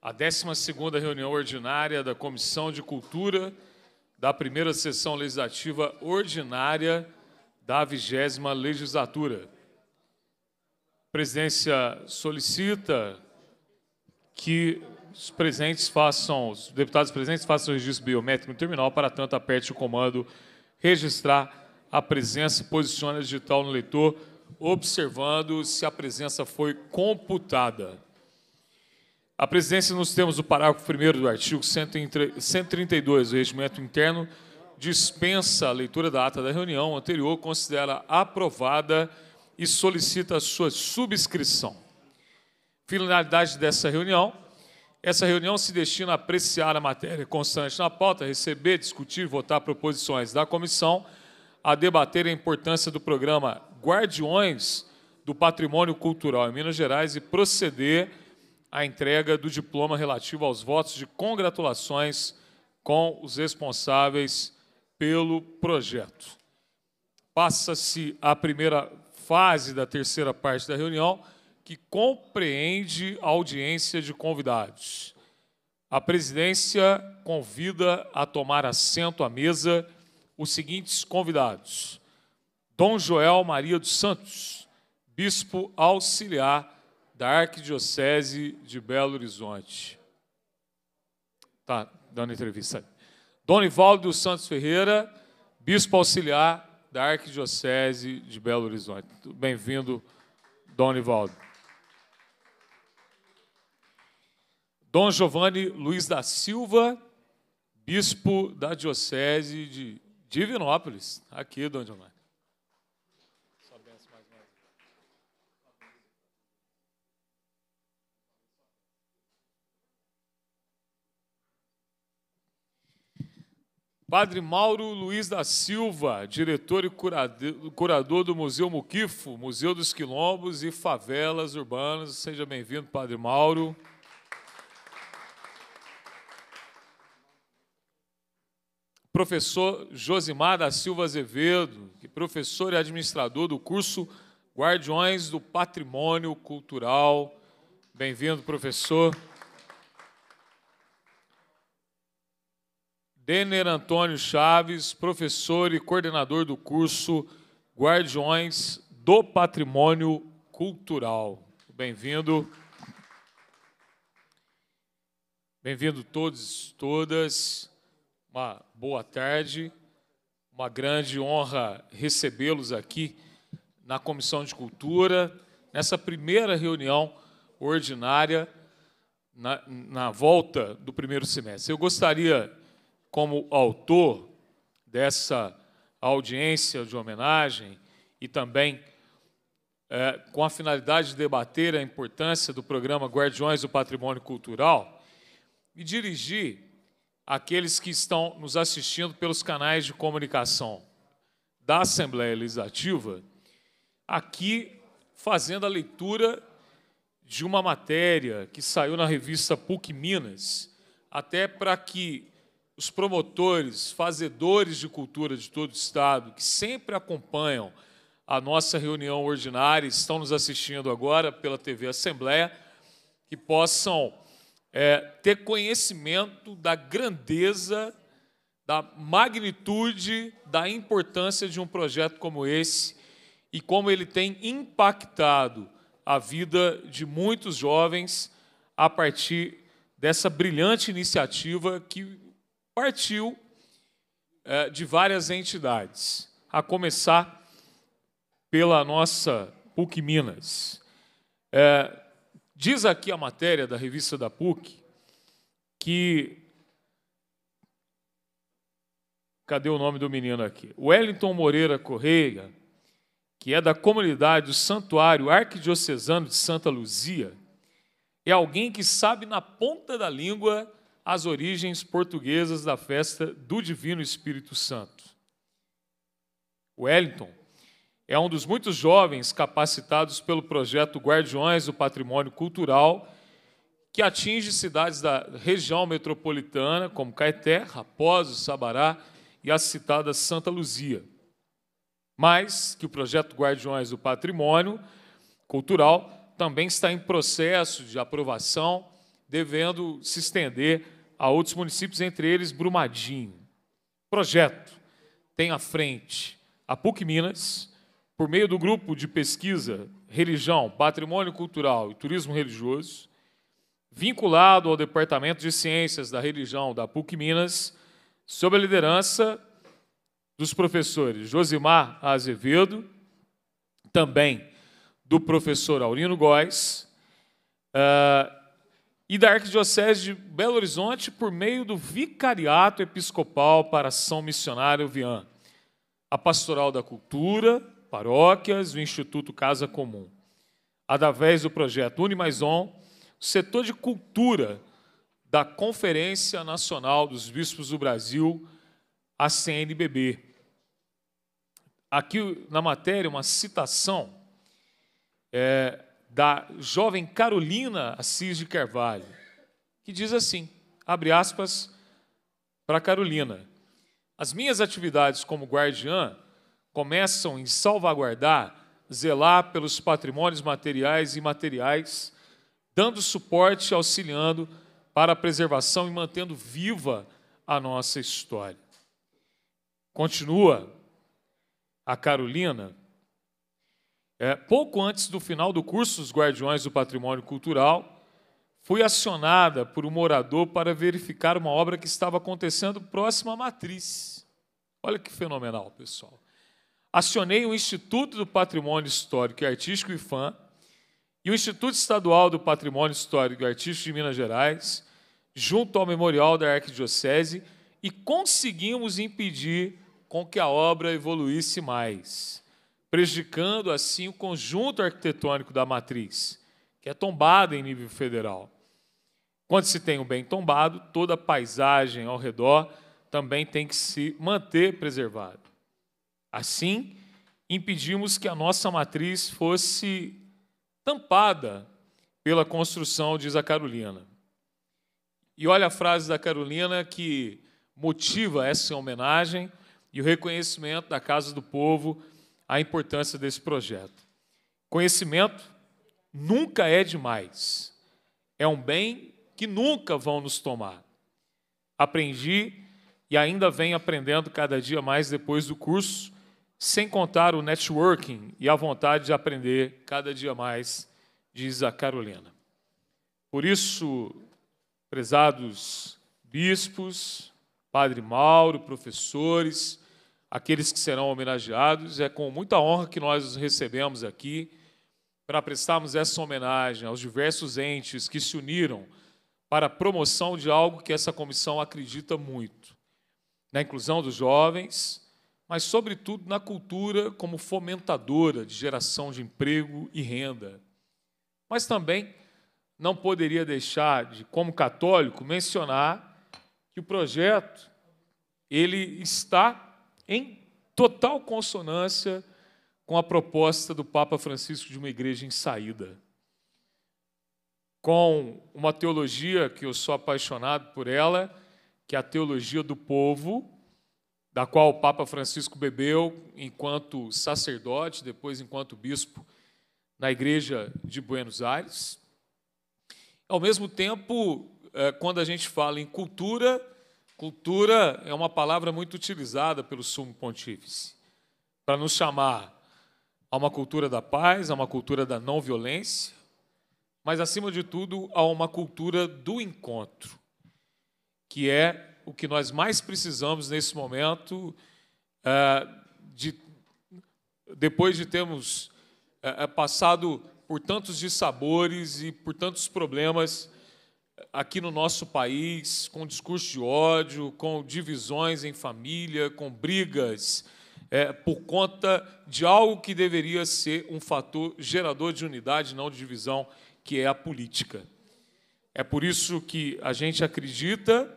a 12ª reunião ordinária da Comissão de Cultura da primeira sessão legislativa ordinária da 20 legislatura. A presidência solicita que os presentes façam, os deputados presentes façam o registro biométrico no terminal, para tanto aperte o comando registrar a presença e posicione a digital no leitor, observando se a presença foi computada. A presidência, nos termos do parágrafo 1 do artigo 132 do Regimento Interno, dispensa a leitura da ata da reunião anterior, considera aprovada e solicita a sua subscrição. Finalidade dessa reunião. Essa reunião se destina a apreciar a matéria constante na pauta, receber, discutir, votar proposições da comissão, a debater a importância do programa Guardiões do Patrimônio Cultural em Minas Gerais e proceder a a entrega do diploma relativo aos votos de congratulações com os responsáveis pelo projeto. Passa-se a primeira fase da terceira parte da reunião, que compreende a audiência de convidados. A presidência convida a tomar assento à mesa os seguintes convidados: Dom Joel Maria dos Santos, bispo auxiliar da Arquidiocese de Belo Horizonte. Tá dando entrevista. Dona Ivaldo dos Santos Ferreira, bispo auxiliar da Arquidiocese de Belo Horizonte. Bem-vindo, Dona Ivaldo. Dom Giovanni Luiz da Silva, bispo da Diocese de Divinópolis. Tá aqui, Dom Giovanni. Padre Mauro Luiz da Silva, diretor e curador do Museu Muquifo, Museu dos Quilombos e Favelas Urbanas. Seja bem-vindo, Padre Mauro. Professor Josimar da Silva Azevedo, professor e administrador do curso Guardiões do Patrimônio Cultural. Bem-vindo, professor. Denner Antônio Chaves, professor e coordenador do curso Guardiões do Patrimônio Cultural. Bem-vindo. Bem-vindo todos e todas. Uma boa tarde. Uma grande honra recebê-los aqui na Comissão de Cultura, nessa primeira reunião ordinária na, na volta do primeiro semestre. Eu gostaria como autor dessa audiência de homenagem e também é, com a finalidade de debater a importância do programa Guardiões do Patrimônio Cultural, me dirigir àqueles que estão nos assistindo pelos canais de comunicação da Assembleia Legislativa, aqui fazendo a leitura de uma matéria que saiu na revista PUC Minas, até para que os promotores, fazedores de cultura de todo o Estado, que sempre acompanham a nossa reunião ordinária, estão nos assistindo agora pela TV Assembleia, que possam é, ter conhecimento da grandeza, da magnitude, da importância de um projeto como esse e como ele tem impactado a vida de muitos jovens a partir dessa brilhante iniciativa que partiu é, de várias entidades, a começar pela nossa PUC Minas. É, diz aqui a matéria da revista da PUC que. Cadê o nome do menino aqui? Wellington Moreira Correia, que é da comunidade do Santuário Arquidiocesano de Santa Luzia, é alguém que sabe na ponta da língua as origens portuguesas da festa do Divino Espírito Santo. Wellington é um dos muitos jovens capacitados pelo projeto Guardiões do Patrimônio Cultural, que atinge cidades da região metropolitana, como Caeté, Raposo, Sabará e a citada Santa Luzia. Mas que o projeto Guardiões do Patrimônio Cultural também está em processo de aprovação, devendo se estender a outros municípios, entre eles Brumadinho. O projeto tem à frente a PUC Minas, por meio do grupo de pesquisa Religião, Patrimônio Cultural e Turismo Religioso, vinculado ao Departamento de Ciências da Religião da PUC Minas, sob a liderança dos professores Josimar Azevedo, também do professor Aurino Góes, eh, e da Arquidiocese de Belo Horizonte por meio do Vicariato Episcopal para São Missionário Vian, a Pastoral da Cultura, Paróquias, o Instituto Casa Comum. Através do projeto Mais On, o setor de cultura da Conferência Nacional dos Bispos do Brasil, a CNBB. Aqui na matéria, uma citação é, da jovem Carolina Assis de Carvalho, que diz assim: abre aspas para Carolina. As minhas atividades como guardiã começam em salvaguardar, zelar pelos patrimônios materiais e imateriais, dando suporte e auxiliando para a preservação e mantendo viva a nossa história. Continua a Carolina é, pouco antes do final do curso dos Guardiões do Patrimônio Cultural, fui acionada por um morador para verificar uma obra que estava acontecendo próxima à matriz. Olha que fenomenal, pessoal. Acionei o Instituto do Patrimônio Histórico e Artístico, IFAM, e o Instituto Estadual do Patrimônio Histórico e Artístico de Minas Gerais, junto ao Memorial da Arquidiocese, e conseguimos impedir com que a obra evoluísse mais prejudicando assim o conjunto arquitetônico da matriz, que é tombada em nível federal. Quando se tem um bem tombado, toda a paisagem ao redor também tem que se manter preservada. Assim, impedimos que a nossa matriz fosse tampada pela construção, diz a Carolina. E olha a frase da Carolina que motiva essa homenagem e o reconhecimento da Casa do Povo a importância desse projeto. Conhecimento nunca é demais. É um bem que nunca vão nos tomar. Aprendi e ainda venho aprendendo cada dia mais depois do curso, sem contar o networking e a vontade de aprender cada dia mais, diz a Carolina. Por isso, prezados bispos, Padre Mauro, professores, aqueles que serão homenageados. É com muita honra que nós os recebemos aqui para prestarmos essa homenagem aos diversos entes que se uniram para a promoção de algo que essa comissão acredita muito: na inclusão dos jovens, mas, sobretudo, na cultura como fomentadora de geração de emprego e renda. Mas também não poderia deixar de, como católico, mencionar que o projeto ele está em total consonância com a proposta do Papa Francisco de uma igreja em saída. Com uma teologia que eu sou apaixonado por ela, que é a teologia do povo, da qual o Papa Francisco bebeu enquanto sacerdote, depois enquanto bispo na igreja de Buenos Aires. Ao mesmo tempo, eh, quando a gente fala em cultura, Cultura é uma palavra muito utilizada pelo sumo pontífice para nos chamar a uma cultura da paz, a uma cultura da não violência, mas acima de tudo a uma cultura do encontro, que é o que nós mais precisamos nesse momento, eh, de, depois de termos eh, eh, passado por tantos dissabores e por tantos problemas aqui no nosso país, com discurso de ódio, com divisões em família, com brigas, é, por conta de algo que deveria ser um fator gerador de unidade, não de divisão, que é a política. É por isso que a gente acredita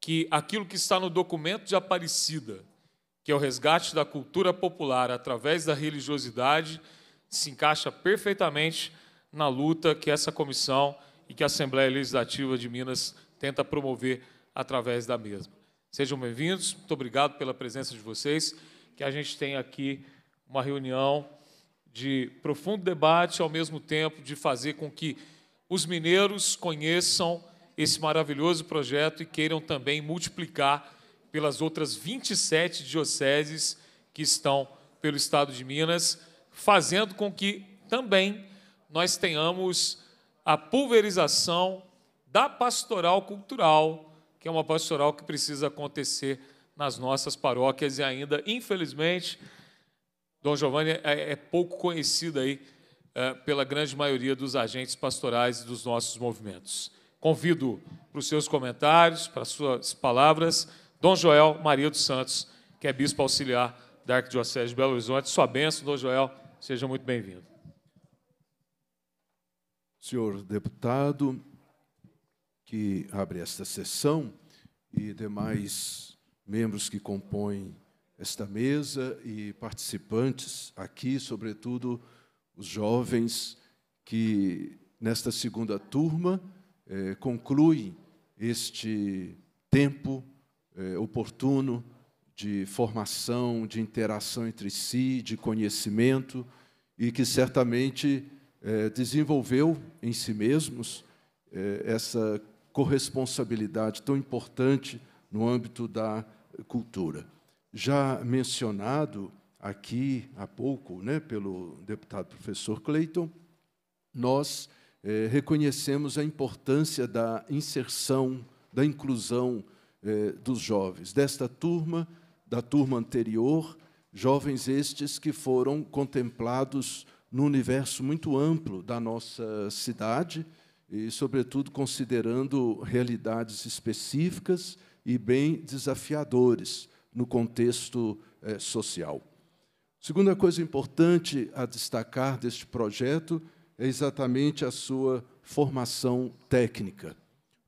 que aquilo que está no documento de Aparecida, que é o resgate da cultura popular através da religiosidade, se encaixa perfeitamente na luta que essa comissão e que a Assembleia Legislativa de Minas tenta promover através da mesma. Sejam bem-vindos, muito obrigado pela presença de vocês, que a gente tem aqui uma reunião de profundo debate, ao mesmo tempo de fazer com que os mineiros conheçam esse maravilhoso projeto e queiram também multiplicar pelas outras 27 dioceses que estão pelo estado de Minas, fazendo com que também nós tenhamos a pulverização da pastoral cultural, que é uma pastoral que precisa acontecer nas nossas paróquias e ainda, infelizmente, Dom Giovanni é, é pouco conhecido aí é, pela grande maioria dos agentes pastorais e dos nossos movimentos. Convido para os seus comentários, para as suas palavras, Dom Joel Maria dos Santos, que é bispo auxiliar da Arquidiocese de Belo Horizonte. Sua bênção, Dom Joel, seja muito bem-vindo senhor deputado que abre esta sessão e demais membros que compõem esta mesa e participantes aqui, sobretudo os jovens que nesta segunda turma eh, concluem este tempo eh, oportuno de formação, de interação entre si, de conhecimento e que certamente é, desenvolveu em si mesmos é, essa corresponsabilidade tão importante no âmbito da cultura. Já mencionado aqui há pouco né, pelo deputado professor Cleiton, nós é, reconhecemos a importância da inserção, da inclusão é, dos jovens, desta turma, da turma anterior, jovens estes que foram contemplados no universo muito amplo da nossa cidade e, sobretudo, considerando realidades específicas e bem desafiadores no contexto eh, social. Segunda coisa importante a destacar deste projeto é exatamente a sua formação técnica.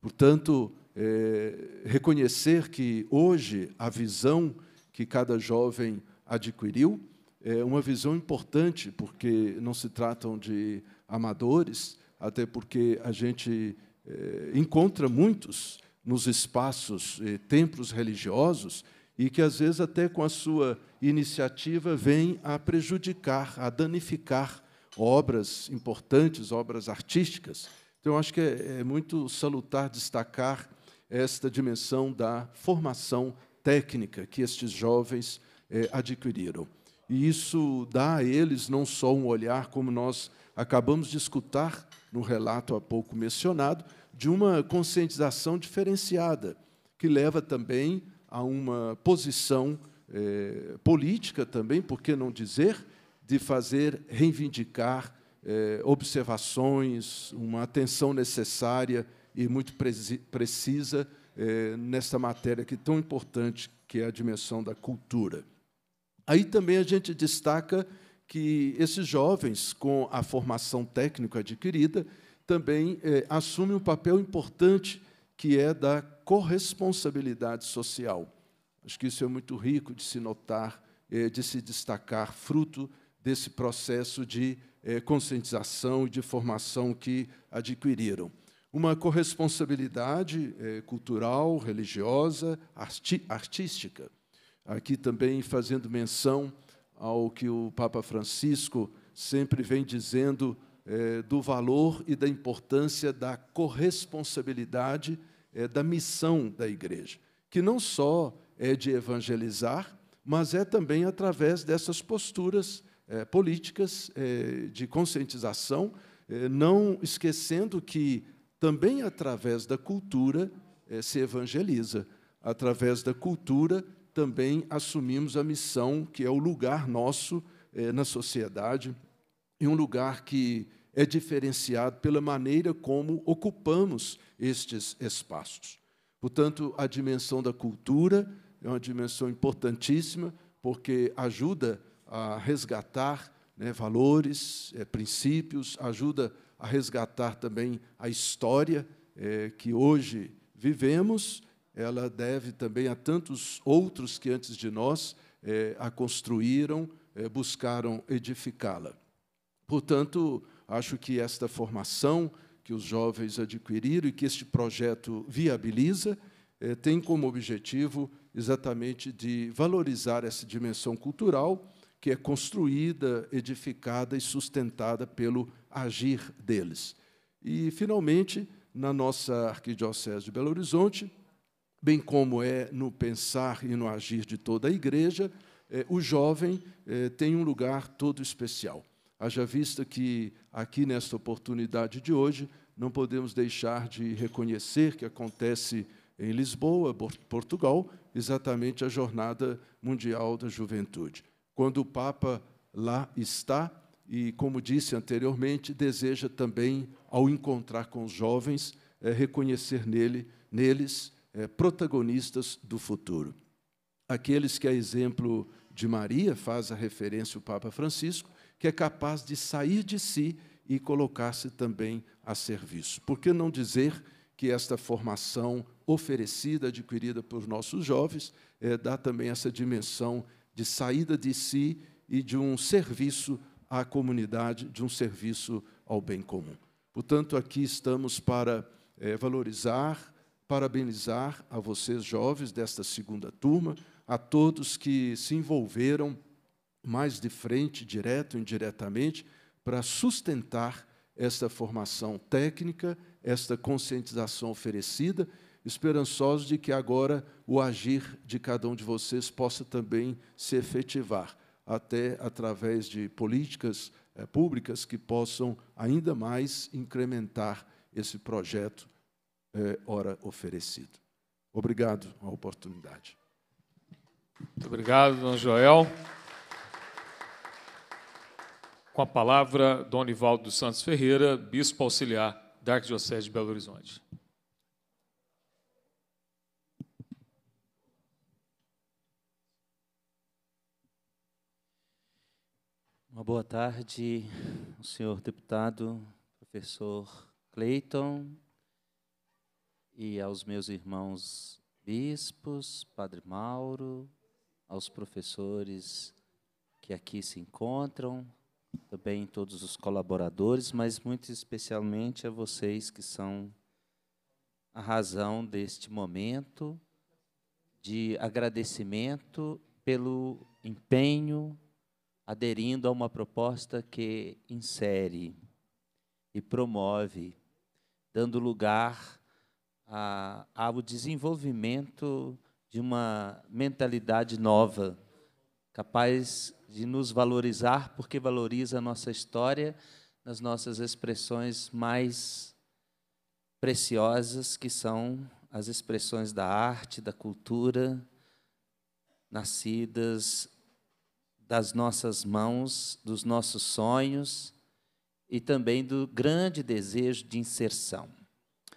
Portanto, é, reconhecer que hoje a visão que cada jovem adquiriu é uma visão importante, porque não se tratam de amadores, até porque a gente é, encontra muitos nos espaços, é, templos religiosos, e que às vezes até com a sua iniciativa vem a prejudicar, a danificar obras importantes, obras artísticas. Então, acho que é, é muito salutar destacar esta dimensão da formação técnica que estes jovens é, adquiriram. E isso dá a eles não só um olhar, como nós acabamos de escutar no relato há pouco mencionado, de uma conscientização diferenciada, que leva também a uma posição eh, política também, por que não dizer, de fazer reivindicar eh, observações, uma atenção necessária e muito precisa eh, nesta matéria que é tão importante que é a dimensão da cultura. Aí também a gente destaca que esses jovens, com a formação técnica adquirida, também é, assumem um papel importante que é da corresponsabilidade social. Acho que isso é muito rico de se notar, é, de se destacar, fruto desse processo de é, conscientização e de formação que adquiriram. Uma corresponsabilidade cultural, religiosa, arti artística. Aqui também fazendo menção ao que o Papa Francisco sempre vem dizendo é, do valor e da importância da corresponsabilidade é, da missão da igreja, que não só é de evangelizar, mas é também através dessas posturas é, políticas é, de conscientização, é, não esquecendo que também através da cultura é, se evangeliza, através da cultura também assumimos a missão que é o lugar nosso é, na sociedade, e um lugar que é diferenciado pela maneira como ocupamos estes espaços. Portanto, a dimensão da cultura é uma dimensão importantíssima, porque ajuda a resgatar né, valores, é, princípios, ajuda a resgatar também a história é, que hoje vivemos ela deve também a tantos outros que antes de nós é, a construíram, é, buscaram edificá-la. Portanto, acho que esta formação que os jovens adquiriram e que este projeto viabiliza é, tem como objetivo exatamente de valorizar essa dimensão cultural que é construída, edificada e sustentada pelo agir deles. E, finalmente, na nossa Arquidiocese de Belo Horizonte, bem como é no pensar e no agir de toda a igreja, é, o jovem é, tem um lugar todo especial. Haja vista que, aqui nesta oportunidade de hoje, não podemos deixar de reconhecer que acontece em Lisboa, Portugal, exatamente a Jornada Mundial da Juventude. Quando o Papa lá está, e, como disse anteriormente, deseja também, ao encontrar com os jovens, é, reconhecer nele, neles é, protagonistas do futuro. Aqueles que, a exemplo de Maria, faz a referência o Papa Francisco, que é capaz de sair de si e colocar-se também a serviço. Por que não dizer que esta formação oferecida, adquirida por nossos jovens, é, dá também essa dimensão de saída de si e de um serviço à comunidade, de um serviço ao bem comum. Portanto, aqui estamos para é, valorizar parabenizar a vocês, jovens desta segunda turma, a todos que se envolveram mais de frente, direto e indiretamente, para sustentar esta formação técnica, esta conscientização oferecida, esperançosos de que agora o agir de cada um de vocês possa também se efetivar, até através de políticas eh, públicas que possam ainda mais incrementar esse projeto é, ora oferecido. Obrigado a oportunidade. Muito obrigado, Dom Joel. Com a palavra, Dom Nivaldo dos Santos Ferreira, Bispo Auxiliar da Arquidiocese de Belo Horizonte. Uma boa tarde, senhor deputado, professor Cleiton, e aos meus irmãos bispos, Padre Mauro, aos professores que aqui se encontram, também todos os colaboradores, mas muito especialmente a vocês que são a razão deste momento de agradecimento pelo empenho aderindo a uma proposta que insere e promove, dando lugar a, ao desenvolvimento de uma mentalidade nova, capaz de nos valorizar, porque valoriza a nossa história nas nossas expressões mais preciosas, que são as expressões da arte, da cultura, nascidas das nossas mãos, dos nossos sonhos e também do grande desejo de inserção.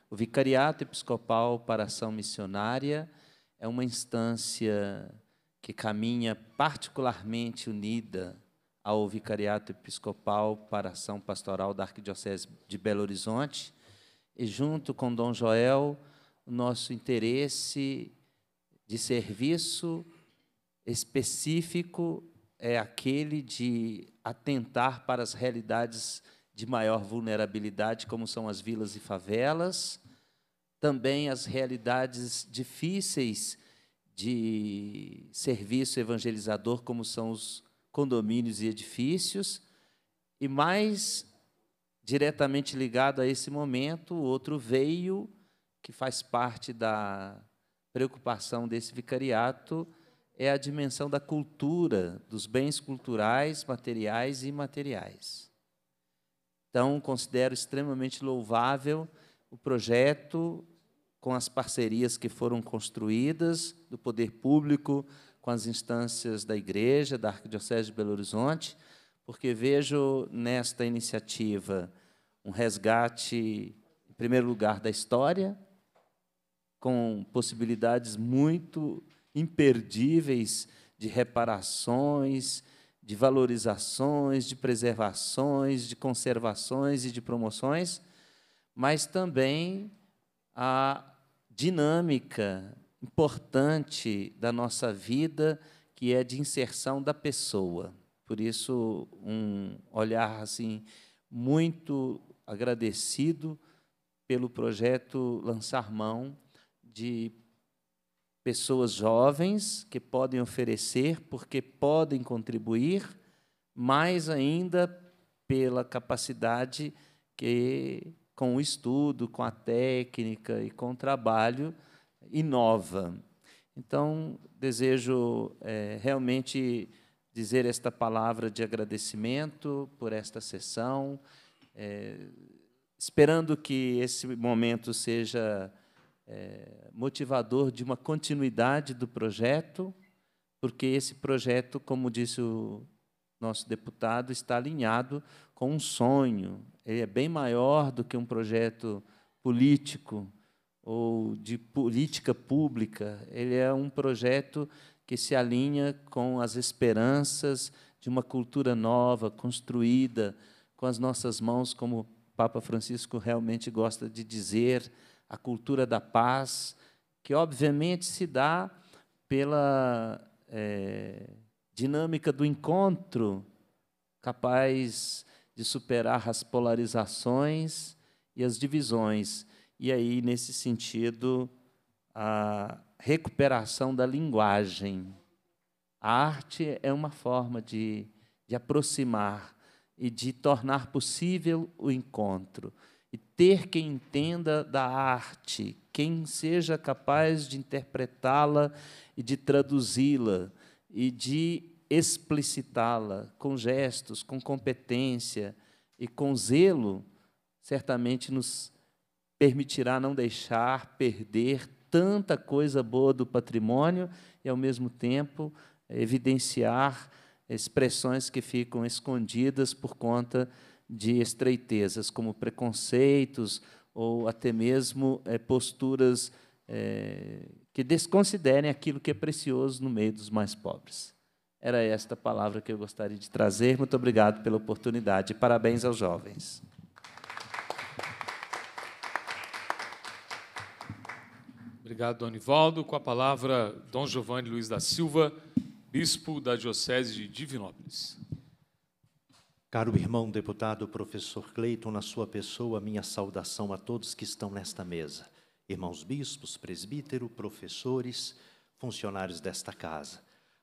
O Vicariato Episcopal para Ação Missionária é uma instância que caminha particularmente unida ao Vicariato Episcopal para Ação Pastoral da Arquidiocese de Belo Horizonte. E, junto com Dom Joel, o nosso interesse de serviço específico é aquele de atentar para as realidades de maior vulnerabilidade, como são as vilas e favelas, também as realidades difíceis de serviço evangelizador, como são os condomínios e edifícios, e mais diretamente ligado a esse momento, outro veio que faz parte da preocupação desse vicariato é a dimensão da cultura, dos bens culturais, materiais e imateriais. Então, considero extremamente louvável o projeto com as parcerias que foram construídas do poder público, com as instâncias da Igreja, da Arquidiocese de Belo Horizonte, porque vejo nesta iniciativa um resgate, em primeiro lugar, da história, com possibilidades muito imperdíveis de reparações, de valorizações, de preservações, de conservações e de promoções, mas também a dinâmica importante da nossa vida, que é de inserção da pessoa. Por isso, um olhar assim muito agradecido pelo projeto Lançar Mão de pessoas jovens que podem oferecer, porque podem contribuir, mais ainda pela capacidade que, com o estudo, com a técnica e com o trabalho, inova. Então, desejo é, realmente dizer esta palavra de agradecimento por esta sessão, é, esperando que esse momento seja é, motivador de uma continuidade do projeto, porque esse projeto, como disse o nosso deputado, está alinhado com um sonho. Ele é bem maior do que um projeto político ou de política pública. Ele é um projeto que se alinha com as esperanças de uma cultura nova, construída com as nossas mãos, como o Papa Francisco realmente gosta de dizer, a cultura da paz, que obviamente se dá pela é, dinâmica do encontro, capaz de superar as polarizações e as divisões. E aí, nesse sentido, a recuperação da linguagem. A arte é uma forma de, de aproximar e de tornar possível o encontro ter quem entenda da arte, quem seja capaz de interpretá-la e de traduzi-la e de explicitá-la com gestos, com competência e com zelo, certamente nos permitirá não deixar perder tanta coisa boa do patrimônio e, ao mesmo tempo, evidenciar expressões que ficam escondidas por conta de estreitezas, como preconceitos ou até mesmo é, posturas é, que desconsiderem aquilo que é precioso no meio dos mais pobres. Era esta palavra que eu gostaria de trazer. Muito obrigado pela oportunidade. Parabéns aos jovens. Obrigado, Dom Ivaldo. Com a palavra, Dom Giovanni Luiz da Silva, bispo da Diocese de Divinópolis. Caro irmão deputado professor Cleiton, na sua pessoa, minha saudação a todos que estão nesta mesa. Irmãos bispos, presbítero, professores, funcionários desta casa.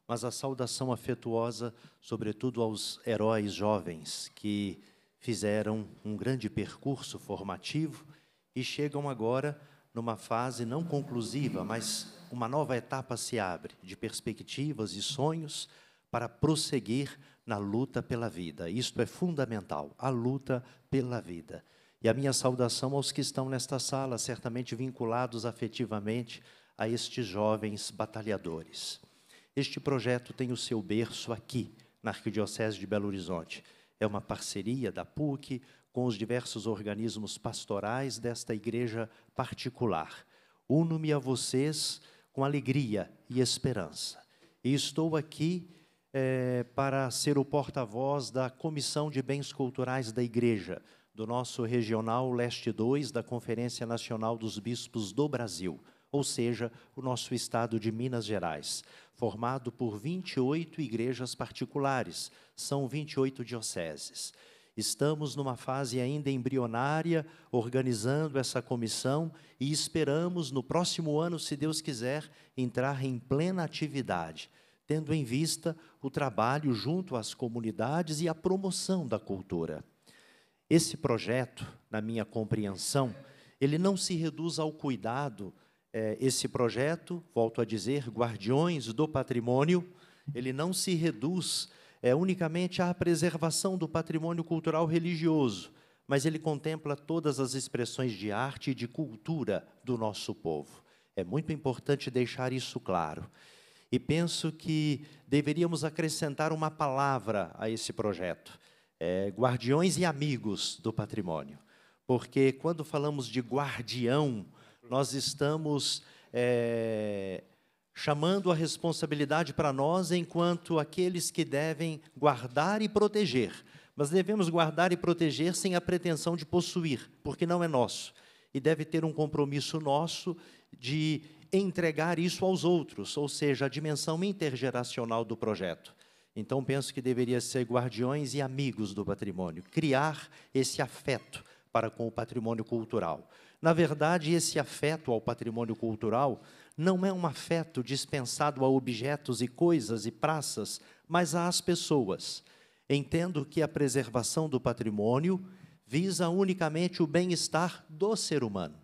Mas a saudação afetuosa, sobretudo aos heróis jovens que fizeram um grande percurso formativo e chegam agora numa fase não conclusiva, mas uma nova etapa se abre de perspectivas e sonhos para prosseguir na luta pela vida. Isto é fundamental, a luta pela vida. E a minha saudação aos que estão nesta sala, certamente vinculados afetivamente a estes jovens batalhadores. Este projeto tem o seu berço aqui, na Arquidiocese de Belo Horizonte. É uma parceria da PUC com os diversos organismos pastorais desta igreja particular. Uno-me a vocês com alegria e esperança. E estou aqui é, para ser o porta-voz da Comissão de Bens Culturais da Igreja, do nosso Regional Leste 2 da Conferência Nacional dos Bispos do Brasil, ou seja, o nosso estado de Minas Gerais, formado por 28 igrejas particulares, são 28 dioceses. Estamos numa fase ainda embrionária, organizando essa comissão e esperamos, no próximo ano, se Deus quiser, entrar em plena atividade tendo em vista o trabalho junto às comunidades e a promoção da cultura. Esse projeto, na minha compreensão, ele não se reduz ao cuidado. É, esse projeto, volto a dizer, Guardiões do Patrimônio, ele não se reduz é, unicamente à preservação do patrimônio cultural religioso, mas ele contempla todas as expressões de arte e de cultura do nosso povo. É muito importante deixar isso claro e penso que deveríamos acrescentar uma palavra a esse projeto: é, guardiões e amigos do patrimônio. Porque quando falamos de guardião, nós estamos é, chamando a responsabilidade para nós enquanto aqueles que devem guardar e proteger. Mas devemos guardar e proteger sem a pretensão de possuir, porque não é nosso. E deve ter um compromisso nosso de entregar isso aos outros, ou seja, a dimensão intergeracional do projeto. Então, penso que deveria ser guardiões e amigos do patrimônio, criar esse afeto para com o patrimônio cultural. Na verdade, esse afeto ao patrimônio cultural não é um afeto dispensado a objetos e coisas e praças, mas às pessoas. Entendo que a preservação do patrimônio visa unicamente o bem-estar do ser humano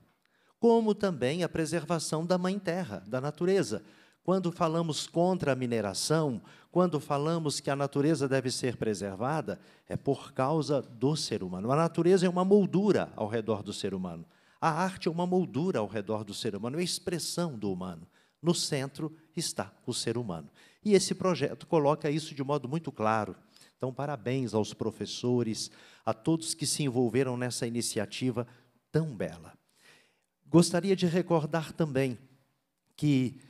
como também a preservação da mãe terra, da natureza. Quando falamos contra a mineração, quando falamos que a natureza deve ser preservada, é por causa do ser humano. A natureza é uma moldura ao redor do ser humano. A arte é uma moldura ao redor do ser humano, é a expressão do humano. No centro está o ser humano. E esse projeto coloca isso de modo muito claro. Então, parabéns aos professores, a todos que se envolveram nessa iniciativa tão bela. Gostaria de recordar também que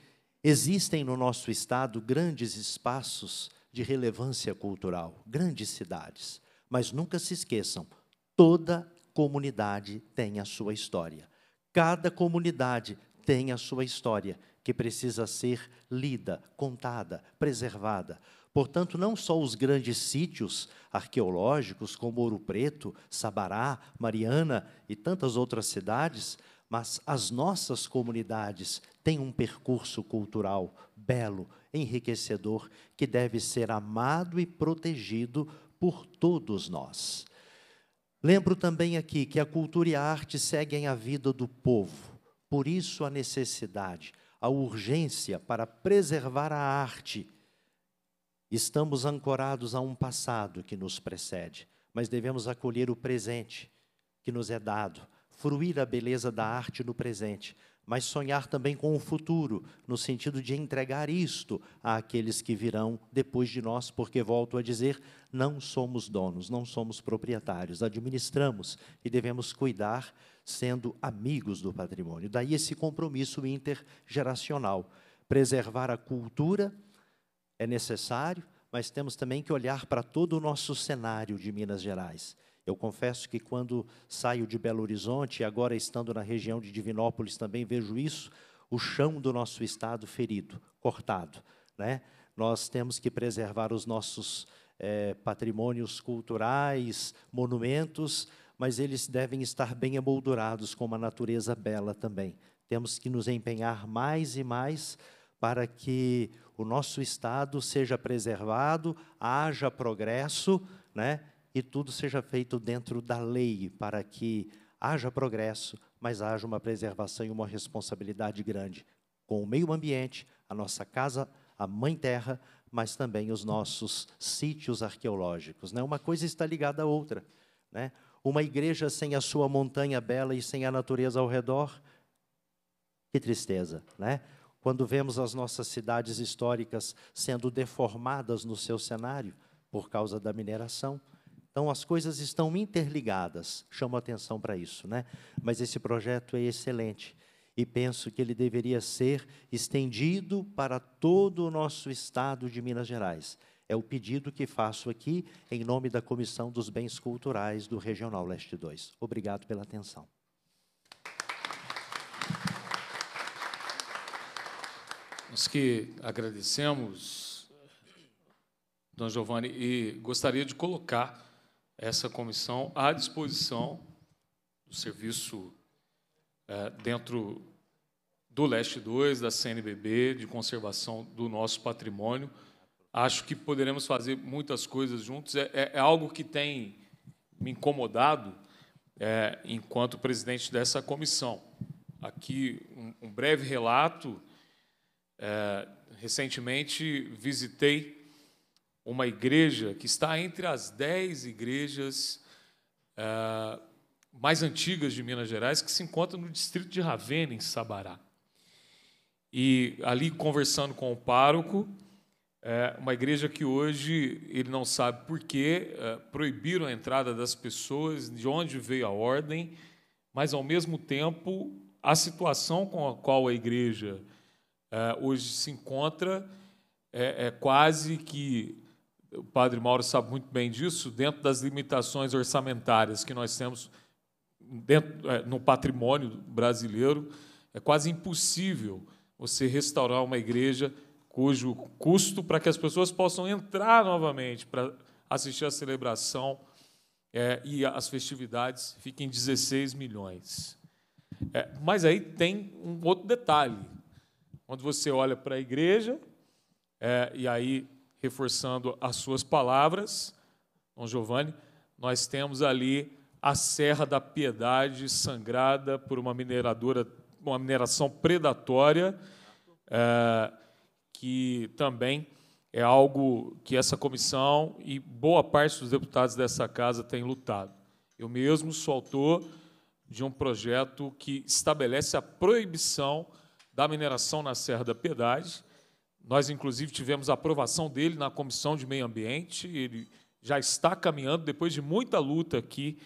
existem no nosso estado grandes espaços de relevância cultural, grandes cidades, mas nunca se esqueçam, toda comunidade tem a sua história. Cada comunidade tem a sua história que precisa ser lida, contada, preservada. Portanto, não só os grandes sítios arqueológicos como Ouro Preto, Sabará, Mariana e tantas outras cidades mas as nossas comunidades têm um percurso cultural belo, enriquecedor, que deve ser amado e protegido por todos nós. Lembro também aqui que a cultura e a arte seguem a vida do povo, por isso a necessidade, a urgência para preservar a arte. Estamos ancorados a um passado que nos precede, mas devemos acolher o presente que nos é dado fruir a beleza da arte no presente, mas sonhar também com o futuro, no sentido de entregar isto àqueles que virão depois de nós, porque, volto a dizer, não somos donos, não somos proprietários, administramos e devemos cuidar sendo amigos do patrimônio. Daí esse compromisso intergeracional. Preservar a cultura é necessário, mas temos também que olhar para todo o nosso cenário de Minas Gerais eu confesso que quando saio de Belo Horizonte, e agora estando na região de Divinópolis também vejo isso, o chão do nosso estado ferido, cortado. Né? Nós temos que preservar os nossos é, patrimônios culturais, monumentos, mas eles devem estar bem emoldurados com uma natureza bela também. Temos que nos empenhar mais e mais para que o nosso Estado seja preservado, haja progresso, né? e tudo seja feito dentro da lei, para que haja progresso, mas haja uma preservação e uma responsabilidade grande com o meio ambiente, a nossa casa, a mãe terra, mas também os nossos sítios arqueológicos. Né? Uma coisa está ligada à outra. Né? Uma igreja sem a sua montanha bela e sem a natureza ao redor, que tristeza. Né? Quando vemos as nossas cidades históricas sendo deformadas no seu cenário por causa da mineração, então as coisas estão interligadas. Chamo atenção para isso, né? Mas esse projeto é excelente e penso que ele deveria ser estendido para todo o nosso estado de Minas Gerais. É o pedido que faço aqui em nome da Comissão dos Bens Culturais do Regional Leste 2. Obrigado pela atenção. Nós que agradecemos, Dom Giovanni, e gostaria de colocar essa comissão à disposição do serviço é, dentro do Leste 2, da CNBB, de conservação do nosso patrimônio. Acho que poderemos fazer muitas coisas juntos. É, é, é algo que tem me incomodado é, enquanto presidente dessa comissão. Aqui, um, um breve relato. É, recentemente, visitei uma igreja que está entre as dez igrejas uh, mais antigas de Minas Gerais, que se encontra no distrito de Ravena, em Sabará. E ali, conversando com o pároco, é uma igreja que hoje ele não sabe por quê, é, proibiram a entrada das pessoas, de onde veio a ordem, mas ao mesmo tempo a situação com a qual a igreja é, hoje se encontra é, é quase que o padre Mauro sabe muito bem disso, dentro das limitações orçamentárias que nós temos dentro, é, no patrimônio brasileiro, é quase impossível você restaurar uma igreja cujo custo para que as pessoas possam entrar novamente para assistir à celebração é, e as festividades fiquem 16 milhões. É, mas aí tem um outro detalhe. Quando você olha para a igreja, é, e aí reforçando as suas palavras, Dom Giovanni, nós temos ali a Serra da Piedade sangrada por uma mineradora, uma mineração predatória, é, que também é algo que essa comissão e boa parte dos deputados dessa casa têm lutado. Eu mesmo sou autor de um projeto que estabelece a proibição da mineração na Serra da Piedade nós, inclusive, tivemos a aprovação dele na Comissão de Meio Ambiente. Ele já está caminhando depois de muita luta aqui,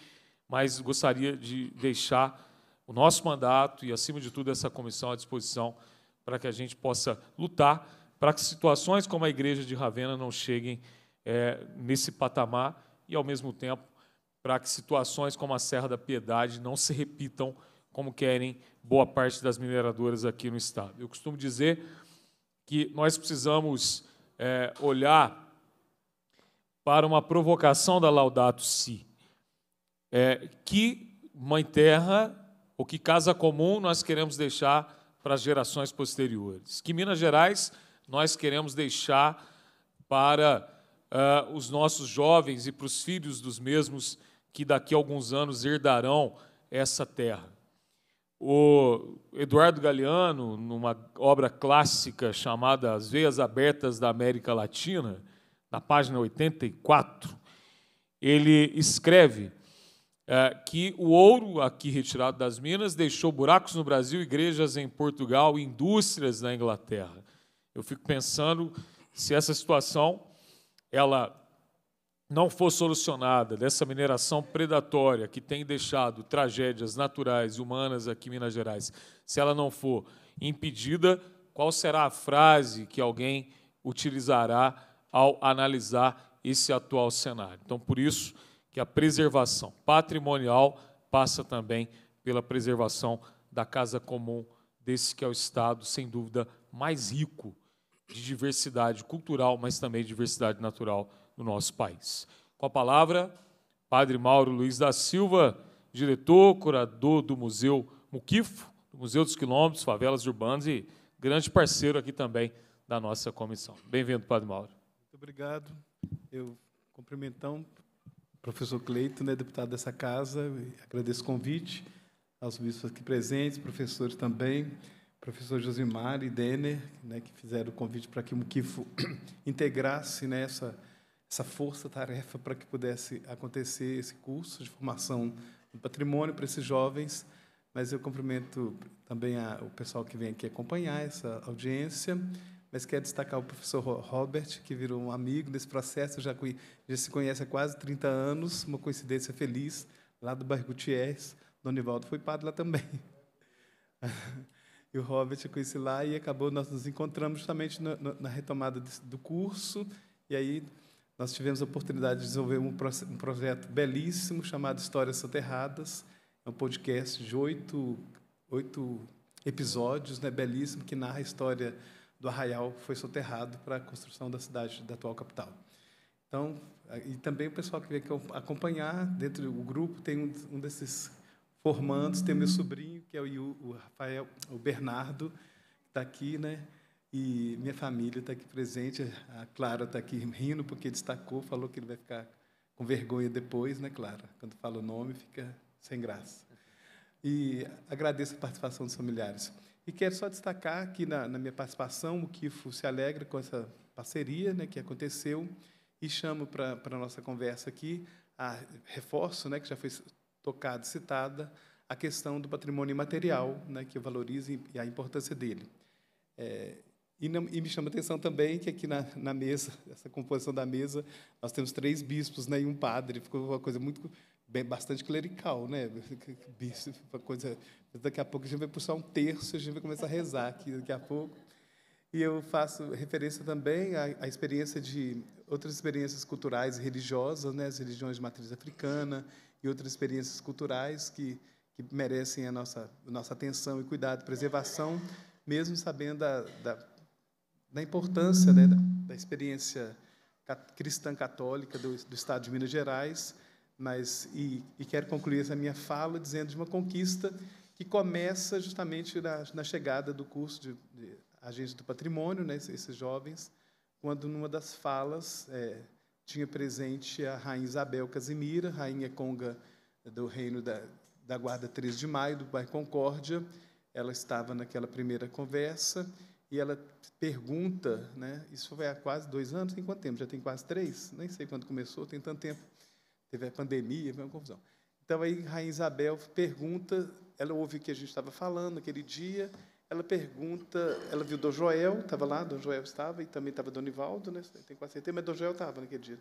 mas gostaria de deixar o nosso mandato e, acima de tudo, essa comissão à disposição para que a gente possa lutar para que situações como a Igreja de Ravena não cheguem é, nesse patamar e, ao mesmo tempo, para que situações como a Serra da Piedade não se repitam como querem boa parte das mineradoras aqui no Estado. Eu costumo dizer que nós precisamos é, olhar para uma provocação da Laudato Si, é, que Mãe Terra, ou que Casa Comum nós queremos deixar para as gerações posteriores, que Minas Gerais nós queremos deixar para uh, os nossos jovens e para os filhos dos mesmos que daqui a alguns anos herdarão essa terra. O Eduardo Galeano, numa obra clássica chamada As Veias Abertas da América Latina, na página 84, ele escreve é, que o ouro aqui retirado das minas deixou buracos no Brasil, igrejas em Portugal, indústrias na Inglaterra. Eu fico pensando se essa situação ela não for solucionada dessa mineração predatória que tem deixado tragédias naturais e humanas aqui em Minas Gerais, se ela não for impedida, qual será a frase que alguém utilizará ao analisar esse atual cenário? Então, por isso que a preservação patrimonial passa também pela preservação da casa comum desse que é o estado, sem dúvida, mais rico de diversidade cultural, mas também de diversidade natural no nosso país. Com a palavra, Padre Mauro Luiz da Silva, diretor, curador do Museu Muquifo, do Museu dos Quilômetros, Favelas Urbanas e grande parceiro aqui também da nossa comissão. Bem-vindo, Padre Mauro. Muito obrigado. Eu cumprimentão então, professor Cleito, né, deputado dessa casa, agradeço o convite aos bispos aqui presentes, professores também, professor Josimar e Denner, né, que fizeram o convite para que o Muquifo integrasse nessa né, essa força-tarefa para que pudesse acontecer esse curso de formação do patrimônio para esses jovens. Mas eu cumprimento também a, o pessoal que vem aqui acompanhar essa audiência. Mas quero destacar o professor Robert, que virou um amigo desse processo, já, já se conhece há quase 30 anos, uma coincidência feliz, lá do bairro Gutierrez. Donivaldo foi padre lá também. e o Robert eu conheci lá e acabou, nós nos encontramos justamente na, na retomada do curso. E aí nós tivemos a oportunidade de desenvolver um, um projeto belíssimo chamado Histórias Soterradas. É um podcast de oito, oito episódios, né, belíssimo, que narra a história do arraial que foi soterrado para a construção da cidade, da atual capital. Então, e também o pessoal que vem acompanhar, dentro do grupo, tem um, um desses formandos, tem meu sobrinho, que é o, o Rafael, o Bernardo, que está aqui, né? E minha família está aqui presente, a Clara está aqui rindo porque destacou, falou que ele vai ficar com vergonha depois, né, Clara? Quando fala o nome, fica sem graça. E agradeço a participação dos familiares. E quero só destacar aqui na, na minha participação o Kifo se alegra com essa parceria né, que aconteceu e chamo para a nossa conversa aqui, a, reforço, né, que já foi tocada, citada, a questão do patrimônio imaterial, né, que valorize e a importância dele. É, e, não, e me chama a atenção também que aqui na, na, mesa, essa composição da mesa, nós temos três bispos né, e um padre. Ficou uma coisa muito bem, bastante clerical, né? Bispo, uma coisa. Daqui a pouco a gente vai puxar um terço, a gente vai começar a rezar aqui daqui a pouco. E eu faço referência também à, à experiência de outras experiências culturais e religiosas, né? As religiões de matriz africana e outras experiências culturais que, que merecem a nossa, a nossa atenção e cuidado, preservação, mesmo sabendo da, da da importância né, da, da, experiência cristã católica do, do, Estado de Minas Gerais, mas e, e, quero concluir essa minha fala dizendo de uma conquista que começa justamente na, na chegada do curso de, de do patrimônio, né, esses jovens, quando numa das falas é, tinha presente a rainha Isabel Casimira, rainha conga do reino da, da Guarda 3 de Maio, do bairro Concórdia. Ela estava naquela primeira conversa e ela pergunta, né? Isso foi há quase dois anos, tem quanto tempo? Já tem quase três? Nem sei quando começou, tem tanto tempo. Teve a pandemia, foi uma confusão. Então, aí, Rainha Isabel pergunta, ela ouve o que a gente estava falando naquele dia, ela pergunta, ela viu Dom Joel, estava lá, Dom Joel estava, e também estava Donivaldo, né? Tem quase certeza, mas Dom Joel estava naquele dia.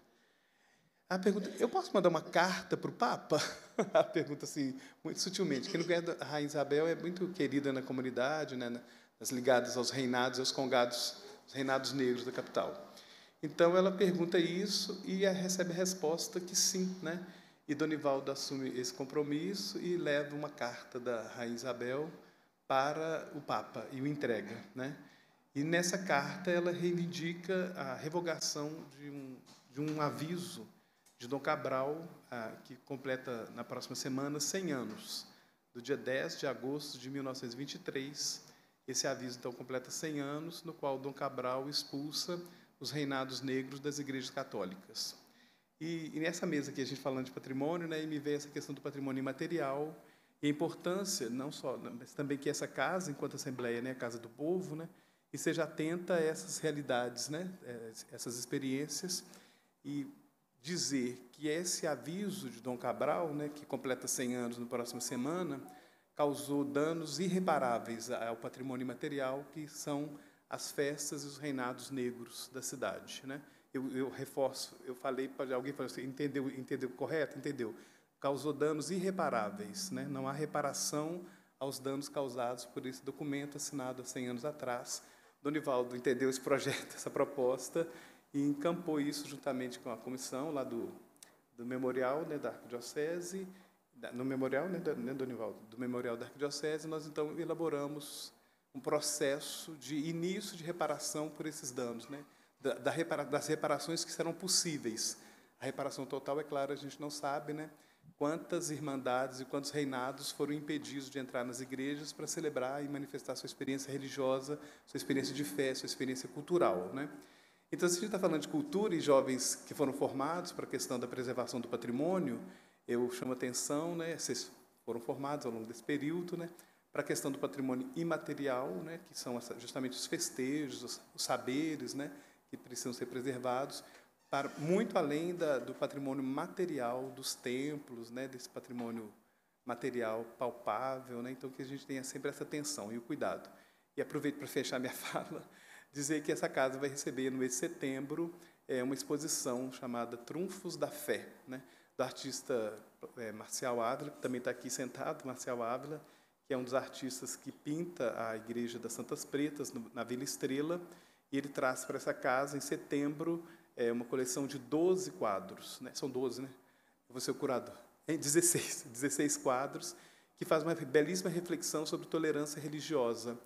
Ela pergunta, eu posso mandar uma carta para o Papa? Ela pergunta assim, muito sutilmente. Quem não conhece a Rainha Isabel é muito querida na comunidade, né? as ligadas aos reinados, aos congados, os reinados negros da capital. Então ela pergunta isso e recebe a resposta que sim, né? E Donivaldo assume esse compromisso e leva uma carta da rainha Isabel para o Papa e o entrega, né? E nessa carta ela reivindica a revogação de um, de um aviso de Dom Cabral, ah, que completa na próxima semana 100 anos, do dia 10 de agosto de 1923, esse aviso, então, completa 100 anos, no qual Dom Cabral expulsa os reinados negros das igrejas católicas. E, e nessa mesa que a gente falando de patrimônio, né, me vem essa questão do patrimônio imaterial e a importância, não só, mas também que essa casa, enquanto assembleia, né, a casa do povo, né, e seja atenta a essas realidades, né, é, essas experiências, e dizer que esse aviso de Dom Cabral, né, que completa 100 anos na próxima semana, causou danos irreparáveis ao patrimônio material, que são as festas e os reinados negros da cidade. Né? Eu, eu reforço, eu falei para alguém, falou assim, entendeu, entendeu correto? Entendeu. Causou danos irreparáveis, né? não há reparação aos danos causados por esse documento assinado há 100 anos atrás. Donivaldo entendeu esse projeto, essa proposta, e encampou isso juntamente com a comissão lá do, do memorial né, da Arquidiocese, no memorial, né, né Donivaldo? Do memorial da Arquidiocese, nós então elaboramos um processo de início de reparação por esses danos, né? Da, da repara das reparações que serão possíveis. A reparação total, é claro, a gente não sabe, né? Quantas irmandades e quantos reinados foram impedidos de entrar nas igrejas para celebrar e manifestar sua experiência religiosa, sua experiência de fé, sua experiência cultural, né? Então, se a gente está falando de cultura e jovens que foram formados para a questão da preservação do patrimônio, eu chamo atenção, né, vocês foram formados ao longo desse período, né, para a questão do patrimônio imaterial, né, que são justamente os festejos, os, os saberes, né, que precisam ser preservados, para muito além da, do patrimônio material dos templos, né, desse patrimônio material palpável, né, então que a gente tenha sempre essa atenção e o cuidado. E aproveito para fechar minha fala, dizer que essa casa vai receber no mês de setembro é, uma exposição chamada Trunfos da Fé, né, do artista é, Marcial Ávila, que também está aqui sentado, Marcial Ávila, que é um dos artistas que pinta a Igreja das Santas Pretas, no, na Vila Estrela, e ele traz para essa casa, em setembro, é, uma coleção de 12 quadros, né? são 12, né? Eu vou ser o curador. Hein? 16, 16 quadros, que faz uma belíssima reflexão sobre tolerância religiosa,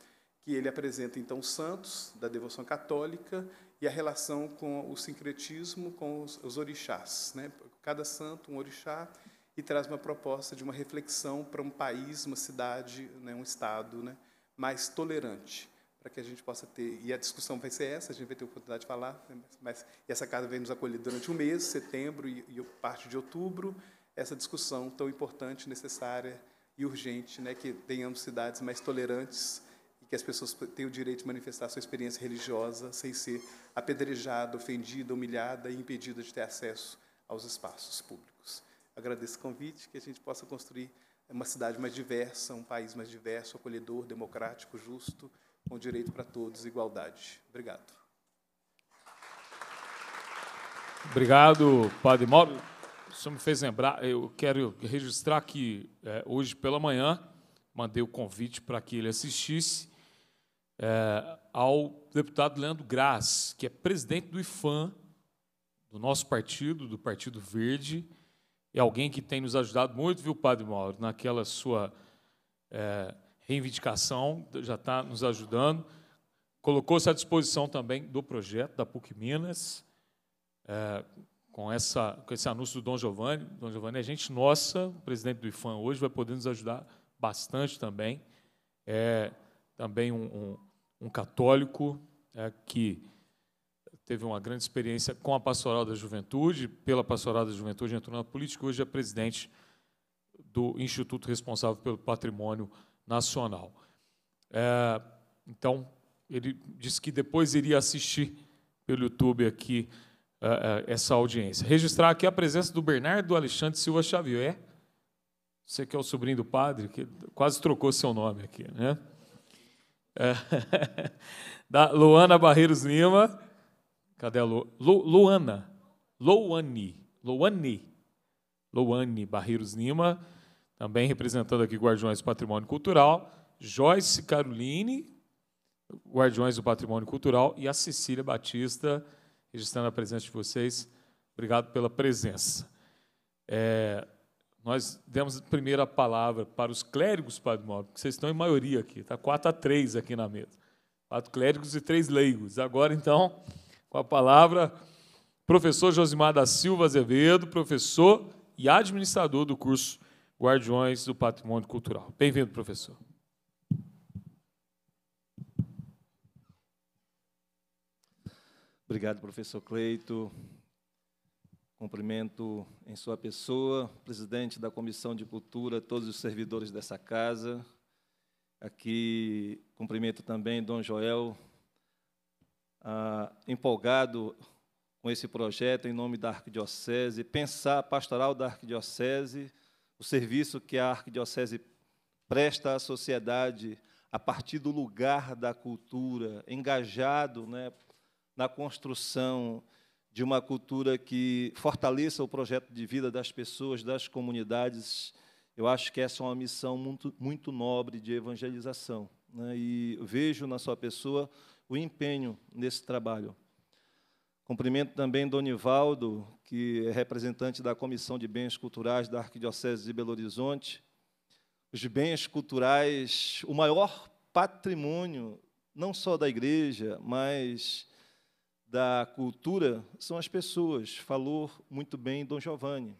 que ele apresenta, então, os santos da devoção católica e a relação com o sincretismo, com os, os orixás, né? cada santo, um orixá, e traz uma proposta de uma reflexão para um país, uma cidade, né, um estado né, mais tolerante, para que a gente possa ter. E a discussão vai ser essa, a gente vai ter a oportunidade de falar, né, mas, e essa casa vem nos acolher durante um mês, setembro e, e parte de outubro, essa discussão tão importante, necessária e urgente, né, que tenhamos cidades mais tolerantes e que as pessoas tenham o direito de manifestar sua experiência religiosa sem ser apedrejada, ofendida, humilhada e impedida de ter acesso aos espaços públicos. Agradeço o convite, que a gente possa construir uma cidade mais diversa, um país mais diverso, acolhedor, democrático, justo, com direito para todos, igualdade. Obrigado. Obrigado, Padre Mauro. senhor me fez lembrar, eu quero registrar que é, hoje pela manhã mandei o convite para que ele assistisse é, ao deputado Leandro Graz, que é presidente do IFAM, do nosso partido, do Partido Verde, é alguém que tem nos ajudado muito, viu, Padre Mauro, naquela sua é, reivindicação, já está nos ajudando. Colocou-se à disposição também do projeto da PUC Minas, é, com, essa, com esse anúncio do Dom Giovanni. Dom Giovanni é gente nossa, o presidente do IFAM hoje, vai poder nos ajudar bastante também. É também um, um, um católico é, que teve uma grande experiência com a Pastoral da Juventude, pela Pastoral da Juventude entrou na política, hoje é presidente do Instituto responsável pelo patrimônio nacional. É, então, ele disse que depois iria assistir pelo YouTube aqui é, é essa audiência. Registrar aqui a presença do Bernardo Alexandre Silva Xavier, é? você que é o sobrinho do padre, que quase trocou seu nome aqui, né? É. da Luana Barreiros Lima, Cadê a Lu, Lu, Luana? Luane. Luane. Barreiros Lima, também representando aqui Guardiões do Patrimônio Cultural. Joyce Caroline, Guardiões do Patrimônio Cultural. E a Cecília Batista, registrando a presença de vocês. Obrigado pela presença. É, nós demos a primeira palavra para os clérigos, Padre porque vocês estão em maioria aqui, está 4 a 3 aqui na mesa. Quatro clérigos e três leigos. Agora, então, com a palavra, professor Josimar da Silva Azevedo, professor e administrador do curso Guardiões do Patrimônio Cultural. Bem-vindo, professor. Obrigado, professor Cleito. Cumprimento em sua pessoa, presidente da Comissão de Cultura, todos os servidores dessa casa. Aqui cumprimento também Dom Joel ah, empolgado com esse projeto em nome da Arquidiocese, pensar a pastoral da Arquidiocese, o serviço que a Arquidiocese presta à sociedade a partir do lugar da cultura, engajado né, na construção de uma cultura que fortaleça o projeto de vida das pessoas, das comunidades. Eu acho que essa é uma missão muito, muito nobre de evangelização. Né, e vejo na sua pessoa o empenho nesse trabalho. Cumprimento também Donivaldo, que é representante da Comissão de Bens Culturais da Arquidiocese de Belo Horizonte. Os bens culturais, o maior patrimônio, não só da igreja, mas da cultura, são as pessoas. Falou muito bem Dom Giovanni.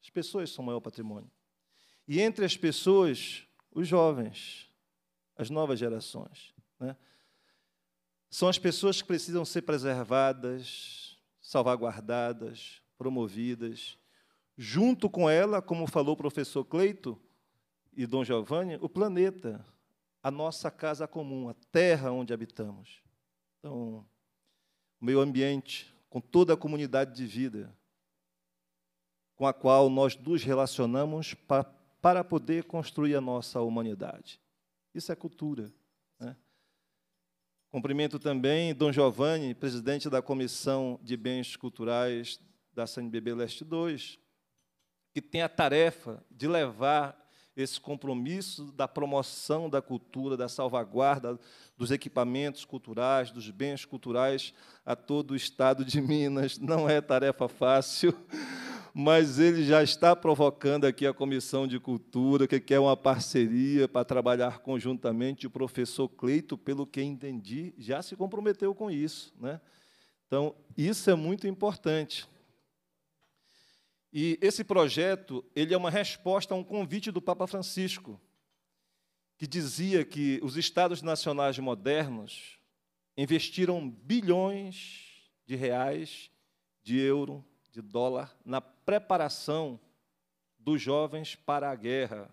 As pessoas são o maior patrimônio. E entre as pessoas, os jovens, as novas gerações. Né? São as pessoas que precisam ser preservadas, salvaguardadas, promovidas. Junto com ela, como falou o professor Cleito e Dom Giovanni, o planeta, a nossa casa comum, a terra onde habitamos. Então, o meio ambiente, com toda a comunidade de vida com a qual nós nos relacionamos para, para poder construir a nossa humanidade. Isso é cultura. Cumprimento também Dom Giovanni, presidente da Comissão de Bens Culturais da CNBB Leste 2, que tem a tarefa de levar esse compromisso da promoção da cultura, da salvaguarda dos equipamentos culturais, dos bens culturais a todo o estado de Minas. Não é tarefa fácil mas ele já está provocando aqui a Comissão de Cultura, que quer uma parceria para trabalhar conjuntamente. O professor Cleito, pelo que entendi, já se comprometeu com isso. Né? Então, isso é muito importante. E esse projeto ele é uma resposta a um convite do Papa Francisco, que dizia que os Estados nacionais modernos investiram bilhões de reais, de euro, de dólar na preparação dos jovens para a guerra,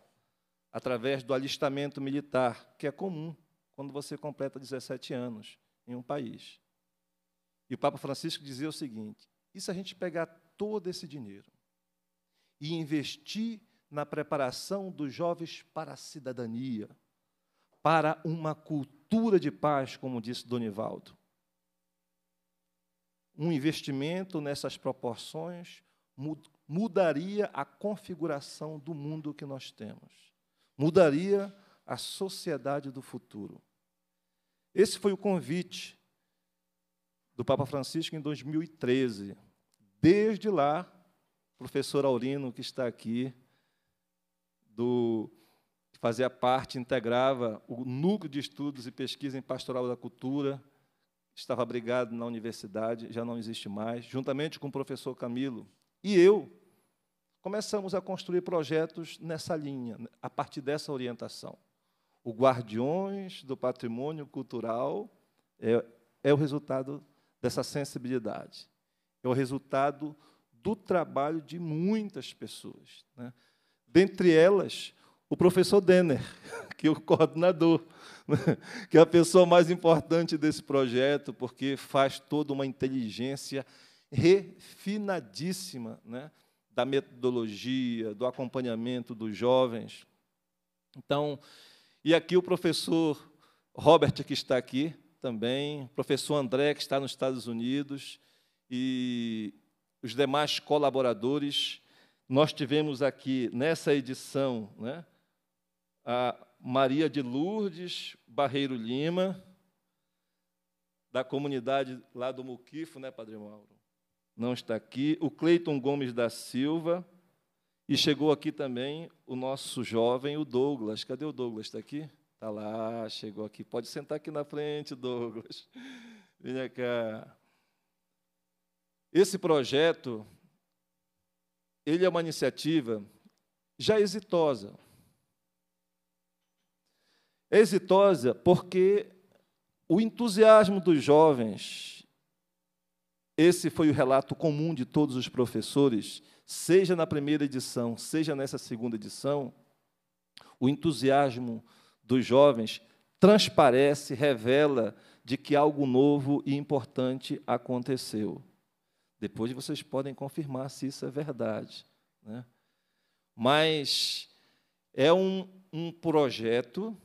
através do alistamento militar, que é comum quando você completa 17 anos em um país. E o Papa Francisco dizia o seguinte: e se a gente pegar todo esse dinheiro e investir na preparação dos jovens para a cidadania, para uma cultura de paz, como disse Donivaldo? um investimento nessas proporções mudaria a configuração do mundo que nós temos, mudaria a sociedade do futuro. Esse foi o convite do Papa Francisco em 2013. Desde lá, professor Aurino, que está aqui, do, fazia parte, integrava o Núcleo de Estudos e Pesquisa em Pastoral da Cultura, estava abrigado na universidade, já não existe mais, juntamente com o professor Camilo e eu, começamos a construir projetos nessa linha, a partir dessa orientação. O Guardiões do Patrimônio Cultural é, é o resultado dessa sensibilidade, é o resultado do trabalho de muitas pessoas. Né? Dentre elas, o professor Denner, que é o coordenador, que é a pessoa mais importante desse projeto, porque faz toda uma inteligência refinadíssima né, da metodologia, do acompanhamento dos jovens. Então, e aqui o professor Robert, que está aqui também, professor André, que está nos Estados Unidos, e os demais colaboradores. Nós tivemos aqui, nessa edição, né, a Maria de Lourdes Barreiro Lima, da comunidade lá do Muquifo, né, Padre Mauro? Não está aqui. O Cleiton Gomes da Silva. E chegou aqui também o nosso jovem, o Douglas. Cadê o Douglas? Está aqui? Está lá, chegou aqui. Pode sentar aqui na frente, Douglas. Venha cá. Esse projeto, ele é uma iniciativa já exitosa. Exitosa porque o entusiasmo dos jovens, esse foi o relato comum de todos os professores, seja na primeira edição, seja nessa segunda edição, o entusiasmo dos jovens transparece, revela de que algo novo e importante aconteceu. Depois vocês podem confirmar se isso é verdade. Né? Mas é um, um projeto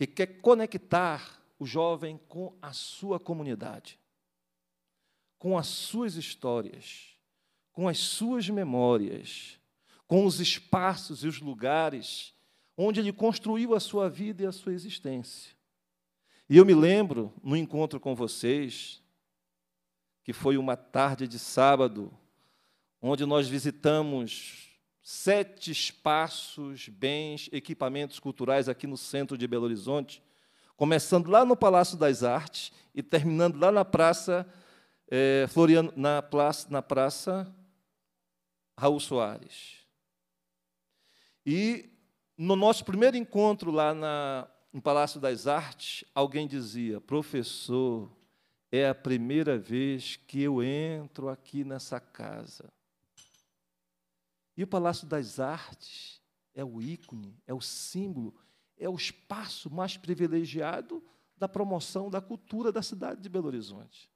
que quer conectar o jovem com a sua comunidade, com as suas histórias, com as suas memórias, com os espaços e os lugares onde ele construiu a sua vida e a sua existência. E eu me lembro, no encontro com vocês, que foi uma tarde de sábado, onde nós visitamos sete espaços, bens, equipamentos culturais aqui no centro de Belo Horizonte, começando lá no Palácio das Artes e terminando lá na Praça eh, Floriano, na Praça, na praça Raul Soares. E no nosso primeiro encontro lá na, no Palácio das Artes, alguém dizia: professor, é a primeira vez que eu entro aqui nessa casa. E o Palácio das Artes é o ícone, é o símbolo, é o espaço mais privilegiado da promoção da cultura da cidade de Belo Horizonte.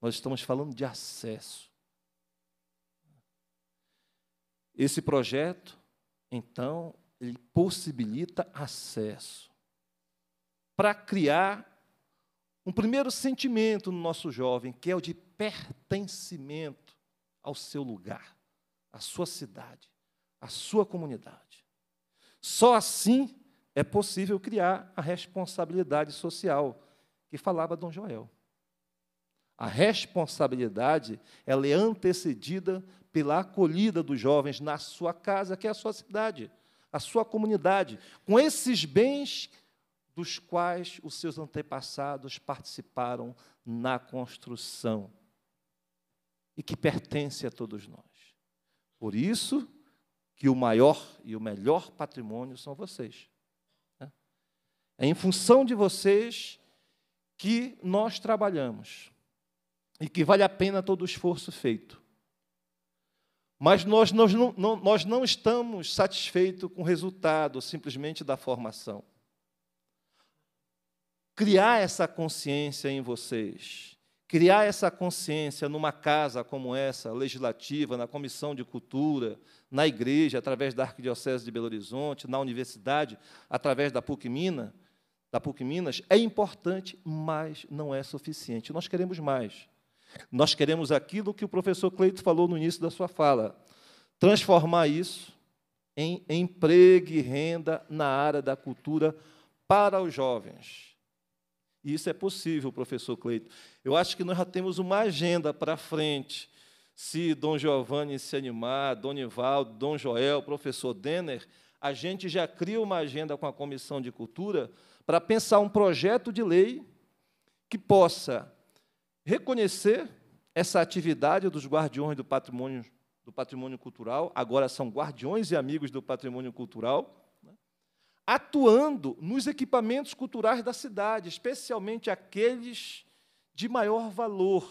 Nós estamos falando de acesso. Esse projeto, então, ele possibilita acesso para criar um primeiro sentimento no nosso jovem, que é o de pertencimento ao seu lugar a sua cidade, a sua comunidade. Só assim é possível criar a responsabilidade social que falava Dom Joel. A responsabilidade ela é antecedida pela acolhida dos jovens na sua casa, que é a sua cidade, a sua comunidade, com esses bens dos quais os seus antepassados participaram na construção e que pertence a todos nós. Por isso que o maior e o melhor patrimônio são vocês. Né? É em função de vocês que nós trabalhamos e que vale a pena todo o esforço feito. Mas nós, nós, não, não, nós não estamos satisfeitos com o resultado simplesmente da formação. Criar essa consciência em vocês Criar essa consciência numa casa como essa, legislativa, na Comissão de Cultura, na igreja, através da Arquidiocese de Belo Horizonte, na universidade, através da PUC, Minas, da PUC Minas, é importante, mas não é suficiente. Nós queremos mais. Nós queremos aquilo que o professor Cleito falou no início da sua fala: transformar isso em emprego e renda na área da cultura para os jovens e isso é possível, professor Cleito. Eu acho que nós já temos uma agenda para frente. Se Dom Giovanni se animar, Dom Ivaldo, Dom Joel, professor Denner, a gente já cria uma agenda com a Comissão de Cultura para pensar um projeto de lei que possa reconhecer essa atividade dos guardiões do patrimônio, do patrimônio cultural, agora são guardiões e amigos do patrimônio cultural, atuando nos equipamentos culturais da cidade, especialmente aqueles de maior valor,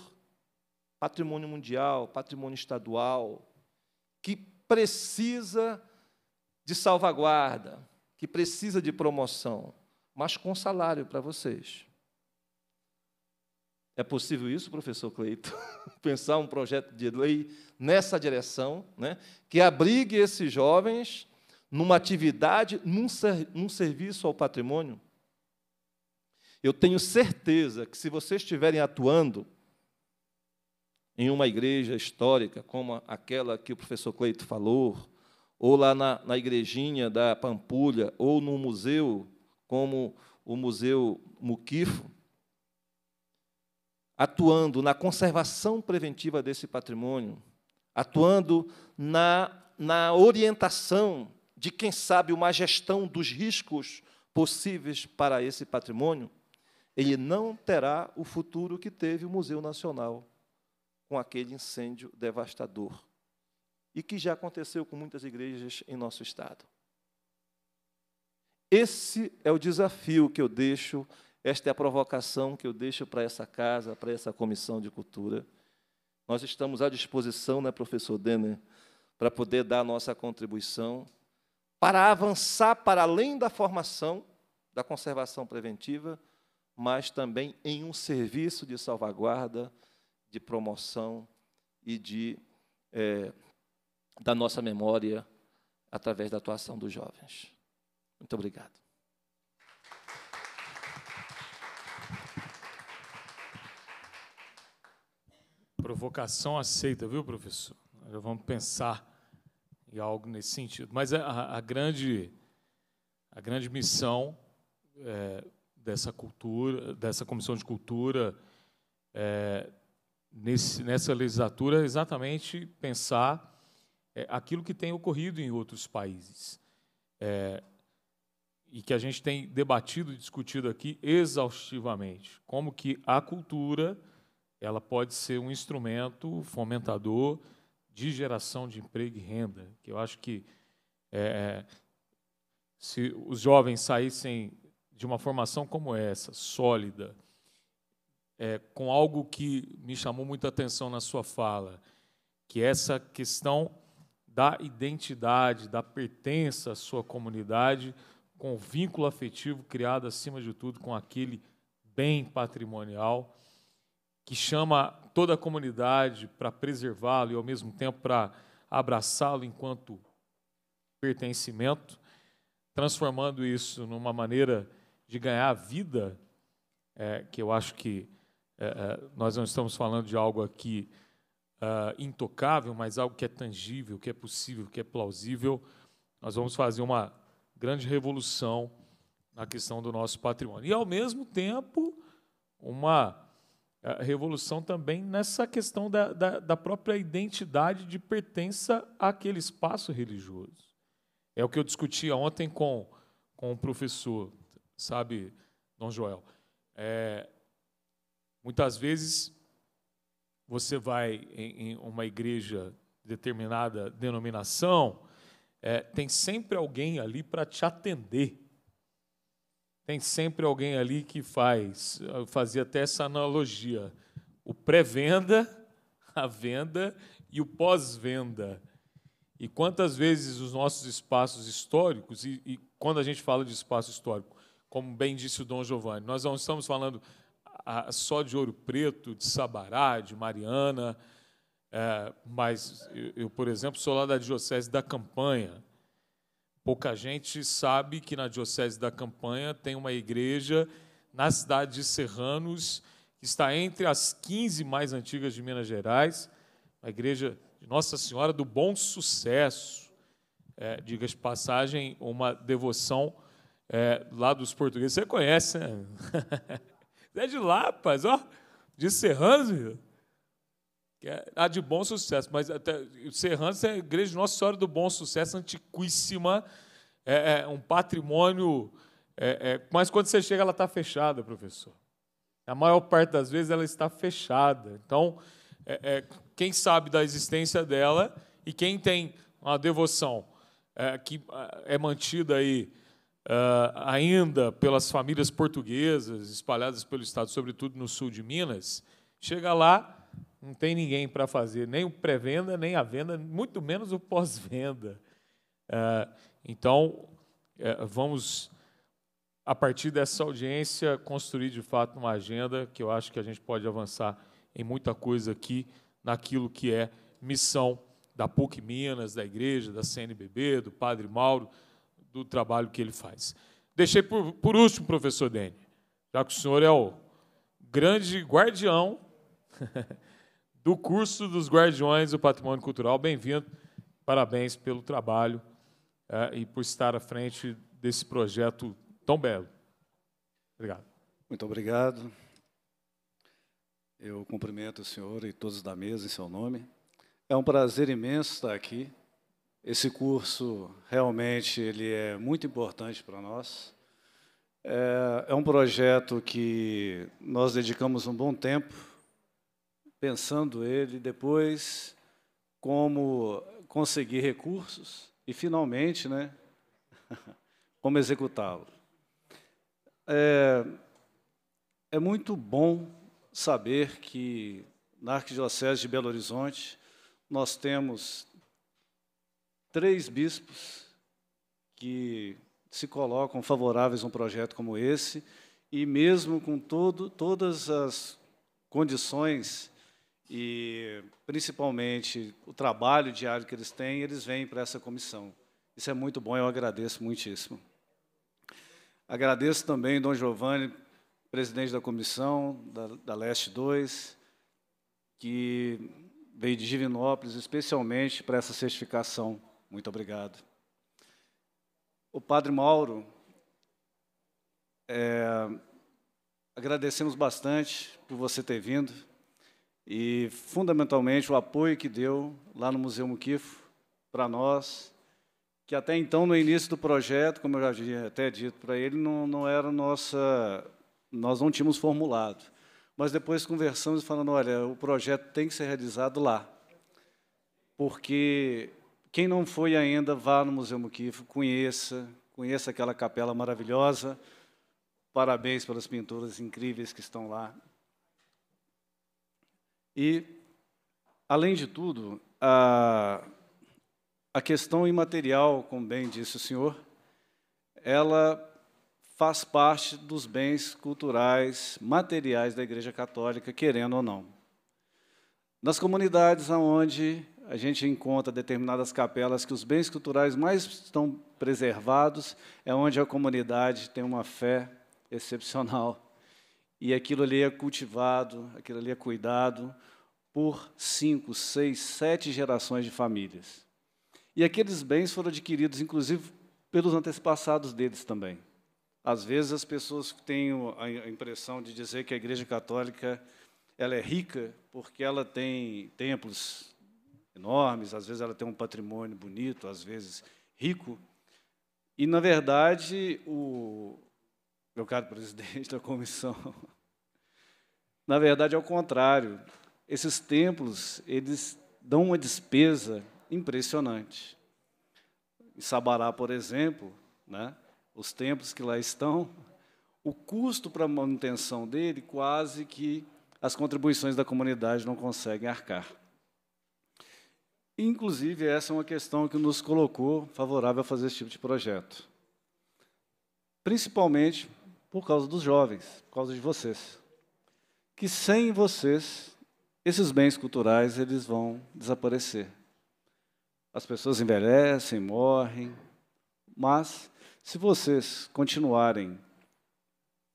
patrimônio mundial, patrimônio estadual, que precisa de salvaguarda, que precisa de promoção, mas com salário para vocês. É possível isso, professor Cleito? Pensar um projeto de lei nessa direção, né, que abrigue esses jovens numa atividade, num, ser, num serviço ao patrimônio? Eu tenho certeza que, se vocês estiverem atuando em uma igreja histórica, como aquela que o professor Cleito falou, ou lá na, na igrejinha da Pampulha, ou no museu, como o Museu Muquifo, atuando na conservação preventiva desse patrimônio, atuando na, na orientação de, quem sabe, uma gestão dos riscos possíveis para esse patrimônio, ele não terá o futuro que teve o Museu Nacional com aquele incêndio devastador e que já aconteceu com muitas igrejas em nosso estado. Esse é o desafio que eu deixo, esta é a provocação que eu deixo para essa casa, para essa comissão de cultura. Nós estamos à disposição, né, professor Denner, para poder dar a nossa contribuição para avançar para além da formação, da conservação preventiva, mas também em um serviço de salvaguarda, de promoção e de é, da nossa memória através da atuação dos jovens. Muito obrigado. Provocação aceita, viu, professor? Já vamos pensar e algo nesse sentido. Mas a, a grande, a grande missão é, dessa cultura, dessa comissão de cultura, é, nesse, nessa legislatura, é exatamente pensar é, aquilo que tem ocorrido em outros países é, e que a gente tem debatido e discutido aqui exaustivamente, como que a cultura ela pode ser um instrumento fomentador de geração de emprego e renda, que eu acho que é, é, se os jovens saíssem de uma formação como essa, sólida, é, com algo que me chamou muita atenção na sua fala, que é essa questão da identidade, da pertença à sua comunidade, com o vínculo afetivo criado acima de tudo com aquele bem patrimonial que chama toda a comunidade para preservá-lo e ao mesmo tempo para abraçá-lo enquanto pertencimento, transformando isso numa maneira de ganhar vida, é, que eu acho que é, é, nós não estamos falando de algo aqui é, intocável, mas algo que é tangível, que é possível, que é plausível. Nós vamos fazer uma grande revolução na questão do nosso patrimônio. E, ao mesmo tempo, uma a revolução também nessa questão da, da, da, própria identidade de pertença àquele espaço religioso. É o que eu discutia ontem com, com o professor, sabe, Dom Joel. É, muitas vezes você vai em, em, uma igreja determinada denominação, é, tem sempre alguém ali para te atender tem sempre alguém ali que faz. Eu fazia até essa analogia: o pré-venda, a venda e o pós-venda. E quantas vezes os nossos espaços históricos, e, e, quando a gente fala de espaço histórico, como bem disse o Dom Giovanni, nós não estamos falando a, ah, só de Ouro Preto, de Sabará, de Mariana, é, mas eu, eu, por exemplo, sou lá da Diocese da Campanha. Pouca gente sabe que na Diocese da Campanha tem uma igreja na cidade de Serranos, que está entre as 15 mais antigas de Minas Gerais, uma igreja de Nossa Senhora do Bom Sucesso. É, diga de passagem, uma devoção é, lá dos portugueses. Você conhece, né? é de lá, rapaz, ó, de Serranos, viu? Que é de bom sucesso, mas até, Serrantes é a igreja de Nossa Senhora do Bom Sucesso, antiquíssima, é, é um patrimônio. É, é mas quando você chega, ela está fechada, professor. A maior parte das vezes ela está fechada. Então, é, é, quem sabe da existência dela e quem tem uma devoção que é mantida aí ainda pelas famílias portuguesas espalhadas pelo estado, sobretudo no sul de Minas, chega lá, não tem ninguém para fazer nem o pré-venda, nem a venda, muito menos o pós-venda. Ah, então, é, vamos, a partir dessa audiência, construir de fato uma agenda que eu acho que a gente pode avançar em muita coisa aqui, naquilo que é missão da PUC Minas, da igreja, da CNBB, do Padre Mauro, do trabalho que ele faz. Deixei por, por último, professor Dene, já que o senhor é o grande guardião do curso dos Guardiões do Patrimônio Cultural. Bem-vindo, parabéns pelo trabalho é, e por estar à frente desse projeto tão belo. Obrigado. Muito obrigado. Eu cumprimento o senhor e todos da mesa em seu nome. É um prazer imenso estar aqui. Esse curso realmente ele é muito importante para nós. É, é um projeto que nós dedicamos um bom tempo pensando ele, depois como conseguir recursos e, finalmente, né, como executá-lo. É, é muito bom saber que na Arquidiocese de Belo Horizonte nós temos três bispos que se colocam favoráveis a um projeto como esse e mesmo com todo, todas as condições e, principalmente, o trabalho diário que eles têm, eles vêm para essa comissão. Isso é muito bom, eu agradeço muitíssimo. Agradeço também Dom Giovanni, presidente da comissão da, da Leste 2, que veio de Divinópolis especialmente para essa certificação. Muito obrigado. O Padre Mauro, é, agradecemos bastante por você ter vindo e, fundamentalmente, o apoio que deu lá no Museu Muquifo para nós, que até então, no início do projeto, como eu já havia até dito para ele, não, não era nossa... nós não tínhamos formulado. Mas depois conversamos falando, olha, o projeto tem que ser realizado lá, porque quem não foi ainda, vá no Museu Muquifo, conheça, conheça aquela capela maravilhosa, parabéns pelas pinturas incríveis que estão lá, e, além de tudo, a, a questão imaterial, como bem disse o senhor, ela faz parte dos bens culturais, materiais da Igreja Católica, querendo ou não. Nas comunidades onde a gente encontra determinadas capelas que os bens culturais mais estão preservados, é onde a comunidade tem uma fé excepcional e aquilo ali é cultivado, aquilo ali é cuidado por cinco, seis, sete gerações de famílias. E aqueles bens foram adquiridos, inclusive, pelos antepassados deles também. Às vezes as pessoas têm a impressão de dizer que a Igreja Católica ela é rica porque ela tem templos enormes, às vezes ela tem um patrimônio bonito, às vezes rico. E, na verdade, o, meu caro presidente da comissão. Na verdade, é o contrário. Esses templos, eles dão uma despesa impressionante. Em Sabará, por exemplo, né, os templos que lá estão, o custo para a manutenção dele quase que as contribuições da comunidade não conseguem arcar. Inclusive, essa é uma questão que nos colocou favorável a fazer esse tipo de projeto. Principalmente por causa dos jovens, por causa de vocês. Que sem vocês, esses bens culturais eles vão desaparecer. As pessoas envelhecem, morrem, mas se vocês continuarem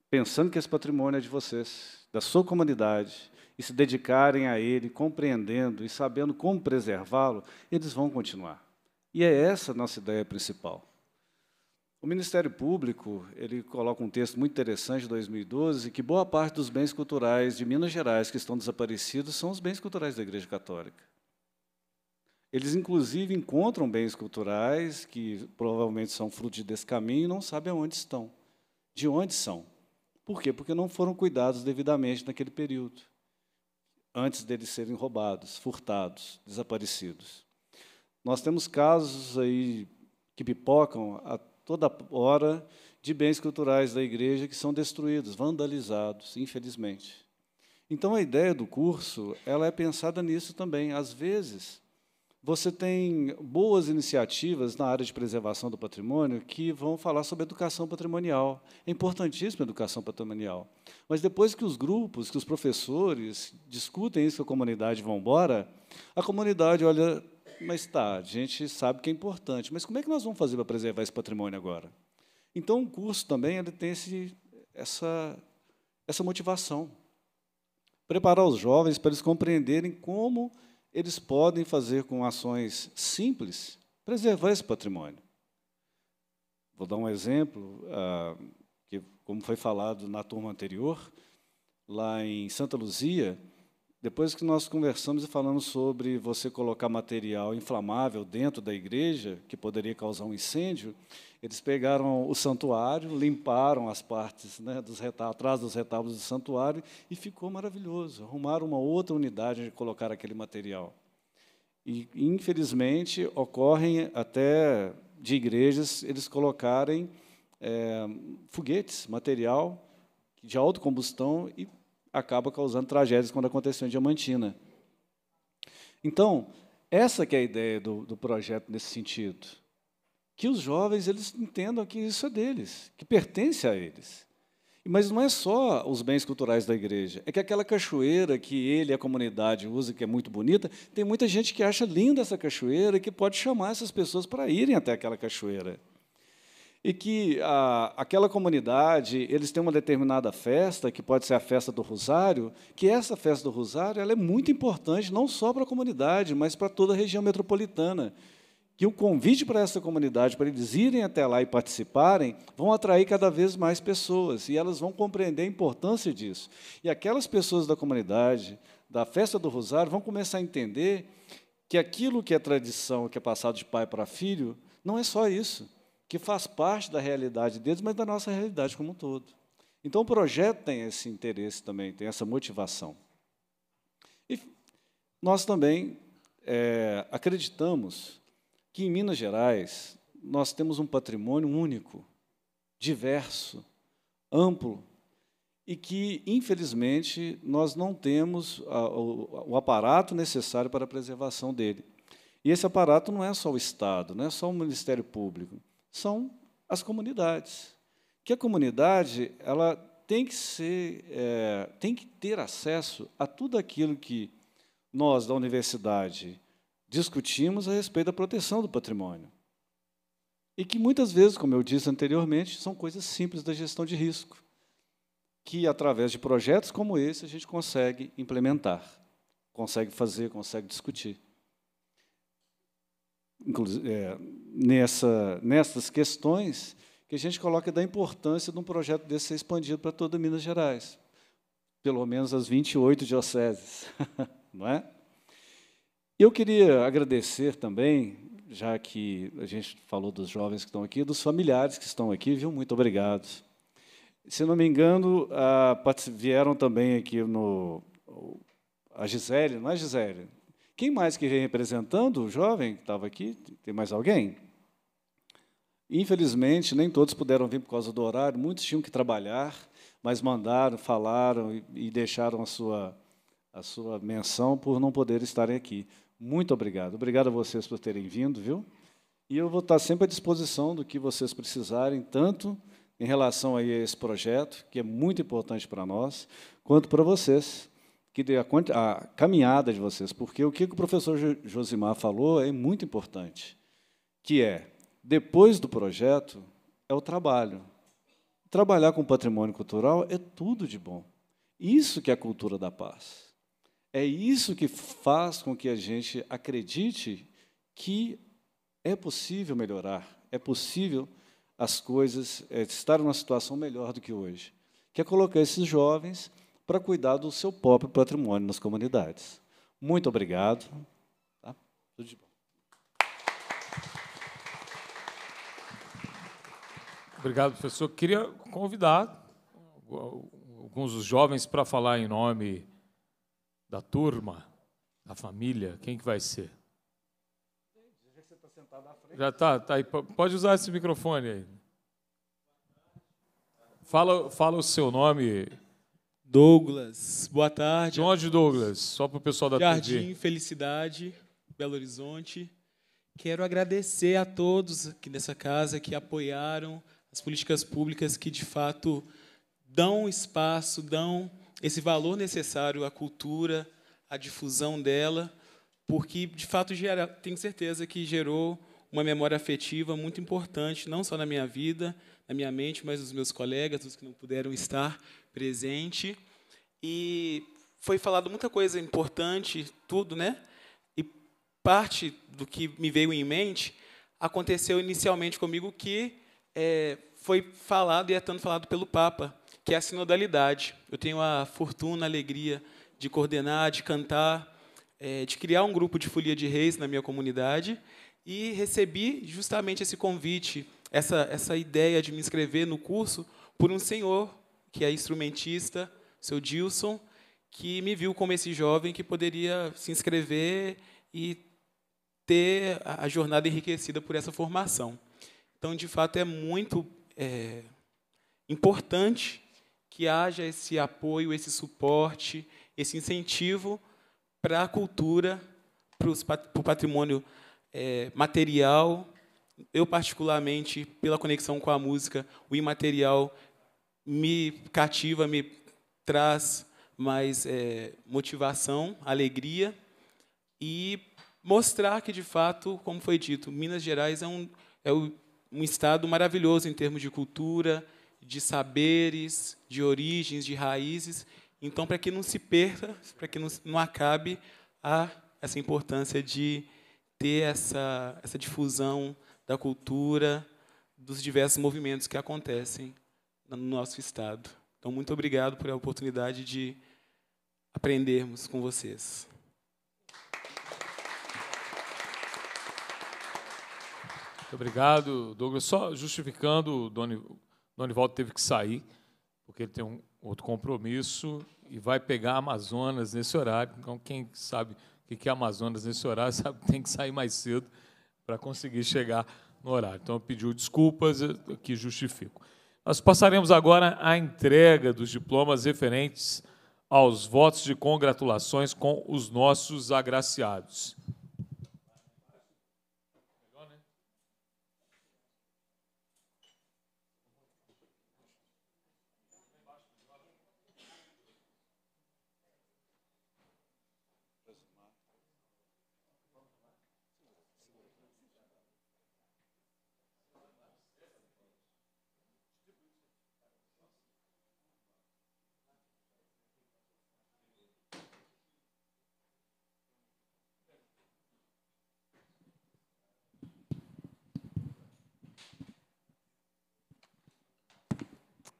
pensando que esse patrimônio é de vocês, da sua comunidade, e se dedicarem a ele, compreendendo e sabendo como preservá-lo, eles vão continuar. E é essa a nossa ideia principal. O Ministério Público ele coloca um texto muito interessante de 2012 que boa parte dos bens culturais de Minas Gerais que estão desaparecidos são os bens culturais da Igreja Católica. Eles, inclusive, encontram bens culturais que provavelmente são fruto desse caminho e não sabem aonde estão, de onde são. Por quê? Porque não foram cuidados devidamente naquele período, antes deles serem roubados, furtados, desaparecidos. Nós temos casos aí que pipocam a toda hora de bens culturais da igreja que são destruídos, vandalizados, infelizmente. Então a ideia do curso, ela é pensada nisso também. Às vezes, você tem boas iniciativas na área de preservação do patrimônio que vão falar sobre educação patrimonial. É importantíssima a educação patrimonial. Mas depois que os grupos, que os professores discutem isso com a comunidade e vão embora, a comunidade olha mas tá, a gente sabe que é importante, mas como é que nós vamos fazer para preservar esse patrimônio agora? Então, o curso também ele tem esse, essa, essa motivação. Preparar os jovens para eles compreenderem como eles podem fazer com ações simples preservar esse patrimônio. Vou dar um exemplo, ah, que, como foi falado na turma anterior, lá em Santa Luzia, depois que nós conversamos e falamos sobre você colocar material inflamável dentro da igreja, que poderia causar um incêndio, eles pegaram o santuário, limparam as partes né, dos atrás dos retábulos do santuário e ficou maravilhoso. Arrumaram uma outra unidade de colocar aquele material. E, infelizmente, ocorrem até de igrejas eles colocarem é, foguetes, material de autocombustão e acaba causando tragédias quando aconteceu em Diamantina. Então, essa que é a ideia do, do projeto nesse sentido. Que os jovens eles entendam que isso é deles, que pertence a eles. Mas não é só os bens culturais da igreja. É que aquela cachoeira que ele e a comunidade usa, que é muito bonita, tem muita gente que acha linda essa cachoeira e que pode chamar essas pessoas para irem até aquela cachoeira e que a, ah, aquela comunidade eles têm uma determinada festa que pode ser a festa do Rosário, que essa festa do Rosário ela é muito importante não só para a comunidade, mas para toda a região metropolitana. Que o convite para essa comunidade, para eles irem até lá e participarem, vão atrair cada vez mais pessoas e elas vão compreender a importância disso. E aquelas pessoas da comunidade, da festa do Rosário, vão começar a entender que aquilo que é tradição, que é passado de pai para filho, não é só isso que faz parte da realidade deles, mas da nossa realidade como um todo. Então, o projeto tem esse interesse também, tem essa motivação. E nós também é, acreditamos que em Minas Gerais nós temos um patrimônio único, diverso, amplo, e que, infelizmente, nós não temos a, o, o aparato necessário para a preservação dele. E esse aparato não é só o Estado, não é só o Ministério Público são as comunidades. Que a comunidade ela tem que ser, é, tem que ter acesso a tudo aquilo que nós da universidade discutimos a respeito da proteção do patrimônio. E que muitas vezes, como eu disse anteriormente, são coisas simples da gestão de risco, que através de projetos como esse a gente consegue implementar, consegue fazer, consegue discutir é, nessa, nessas questões que a gente coloca da importância de um projeto desse ser expandido para toda Minas Gerais, pelo menos as 28 dioceses. Não é? Eu queria agradecer também, já que a gente falou dos jovens que estão aqui, dos familiares que estão aqui, viu? Muito obrigado. Se não me engano, a, vieram também aqui no. A Gisele, não é Gisele? Quem mais que vem representando o jovem que estava aqui? Tem mais alguém? Infelizmente, nem todos puderam vir por causa do horário, muitos tinham que trabalhar, mas mandaram, falaram e, deixaram a sua, a sua menção por não poder estarem aqui. Muito obrigado. Obrigado a vocês por terem vindo, viu? E eu vou estar sempre à disposição do que vocês precisarem, tanto em relação a esse projeto, que é muito importante para nós, quanto para vocês que dê a, a caminhada de vocês, porque o que o professor Josimar falou é muito importante, que é, depois do projeto, é o trabalho. Trabalhar com patrimônio cultural é tudo de bom. Isso que é a cultura da paz. É isso que faz com que a gente acredite que é possível melhorar, é possível as coisas, é, estar numa situação melhor do que hoje. Que é colocar esses jovens para cuidar do seu próprio patrimônio nas comunidades. Muito obrigado. Tá? Tudo de bom. Obrigado, professor. Queria convidar alguns dos jovens para falar em nome da turma, da família. Quem que vai ser? Já está, tá aí. Pode usar esse microfone aí. Fala, fala o seu nome. Douglas, boa tarde. De onde, Douglas? Só para o pessoal da Jardim, TV. Jardim Felicidade, Belo Horizonte. Quero agradecer a todos aqui nessa casa que apoiaram as políticas públicas que, de fato, dão espaço, dão esse valor necessário à cultura, à difusão dela, porque, de fato, gera, tenho certeza que gerou uma memória afetiva muito importante, não só na minha vida, na minha mente, mas dos meus colegas, os que não puderam estar, presente. E foi falado muita coisa importante, tudo, né? E parte do que me veio em mente aconteceu inicialmente comigo que é, foi falado e é tanto falado pelo Papa, que é a sinodalidade. Eu tenho a fortuna, a alegria de coordenar, de cantar, é, de criar um grupo de folia de reis na minha comunidade e recebi justamente esse convite, essa, essa ideia de me inscrever no curso por um senhor que é instrumentista, seu Dilson, que me viu como esse jovem que poderia se inscrever e ter a jornada enriquecida por essa formação. Então, de fato, é muito é, importante que haja esse apoio, esse suporte, esse incentivo para a cultura, para, o patrimônio é, material. Eu, particularmente, pela conexão com a música, o imaterial me cativa, me traz mais é, motivação, alegria e mostrar que, de fato, como foi dito, Minas Gerais é um, é um estado maravilhoso em termos de cultura, de saberes, de origens, de raízes. Então, para que não se perca, para que não, não acabe, há essa importância de ter essa, essa difusão da cultura, dos diversos movimentos que acontecem no nosso estado. Então, muito obrigado por a oportunidade de aprendermos com vocês. Muito obrigado, Douglas. Só justificando, o Donivaldo teve que sair, porque ele tem um outro compromisso e vai pegar Amazonas nesse horário. Então, quem sabe o que é Amazonas nesse horário, sabe que tem que sair mais cedo para conseguir chegar no horário. Então, pediu desculpas, que justifico. Nós passaremos agora à entrega dos diplomas referentes aos votos de congratulações com os nossos agraciados.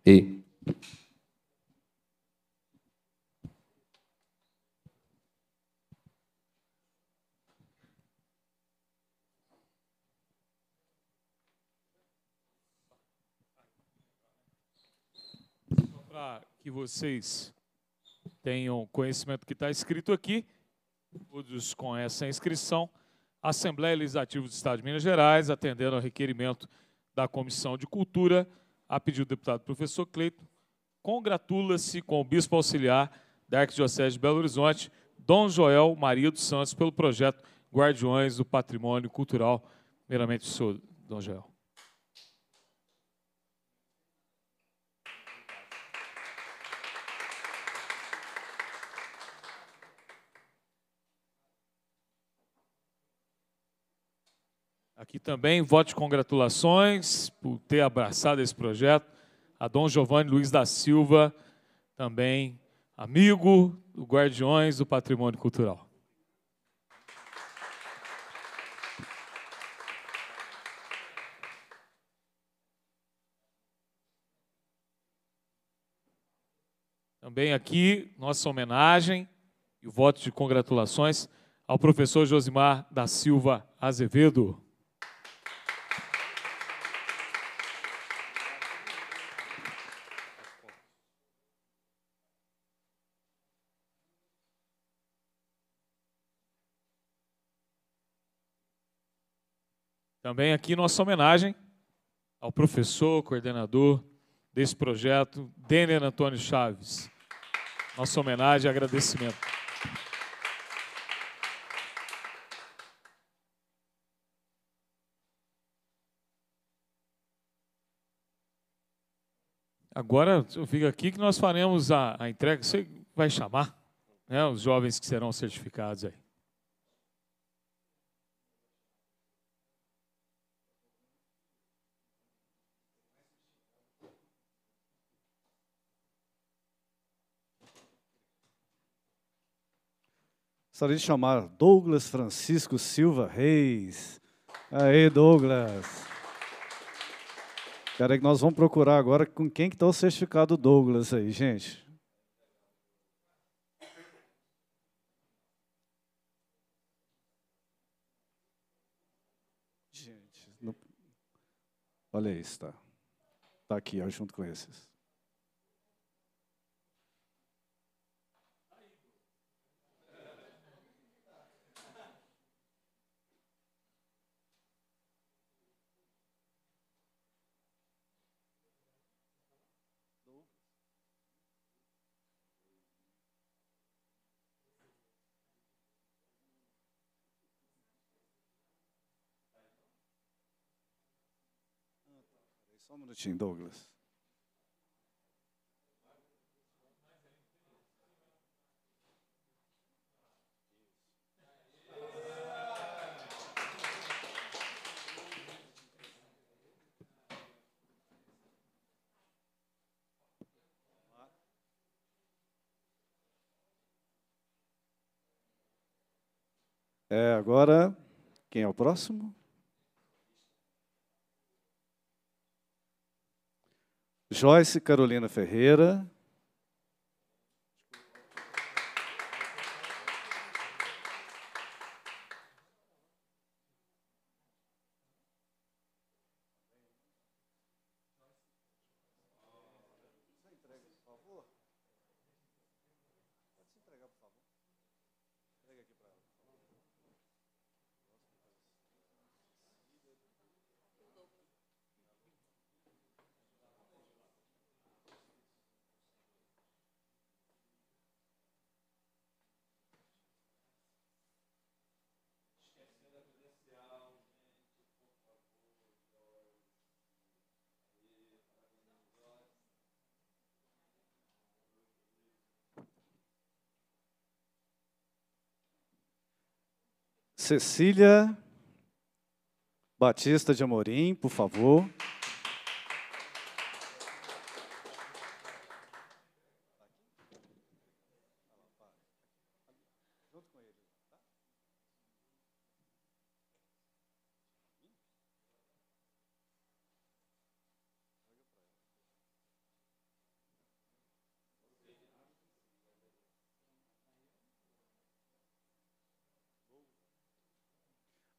E. Para que vocês tenham conhecimento que está escrito aqui, todos com essa inscrição, Assembleia Legislativa do Estado de Minas Gerais, atendendo ao requerimento da Comissão de Cultura, a pedido do deputado professor Cleito, congratula-se com o bispo auxiliar da Arquidiocese de Belo Horizonte, Dom Joel Maria dos Santos, pelo projeto Guardiões do Patrimônio Cultural. Primeiramente, o senhor, Dom Joel. aqui também. voto de congratulações por ter abraçado esse projeto. A Dom Giovanni Luiz da Silva, também amigo do Guardiões do Patrimônio Cultural. Também aqui, nossa homenagem e o voto de congratulações ao professor Josimar da Silva Azevedo. Também aqui nossa homenagem ao professor, coordenador desse projeto, Denner Antônio Chaves. Nossa homenagem e agradecimento. Agora eu fico aqui que nós faremos a, a entrega. Você vai chamar né, os jovens que serão certificados aí. Gostaria de chamar Douglas Francisco Silva Reis. Aí, Douglas. Cara, que nós vamos procurar agora com quem que está o certificado Douglas aí, gente. Gente, não... olha isso, está, está aqui, ó, junto com esses. um minutinho, Douglas. É, agora, quem é o próximo? Joyce Carolina Ferreira, Cecília Batista de Amorim, por favor.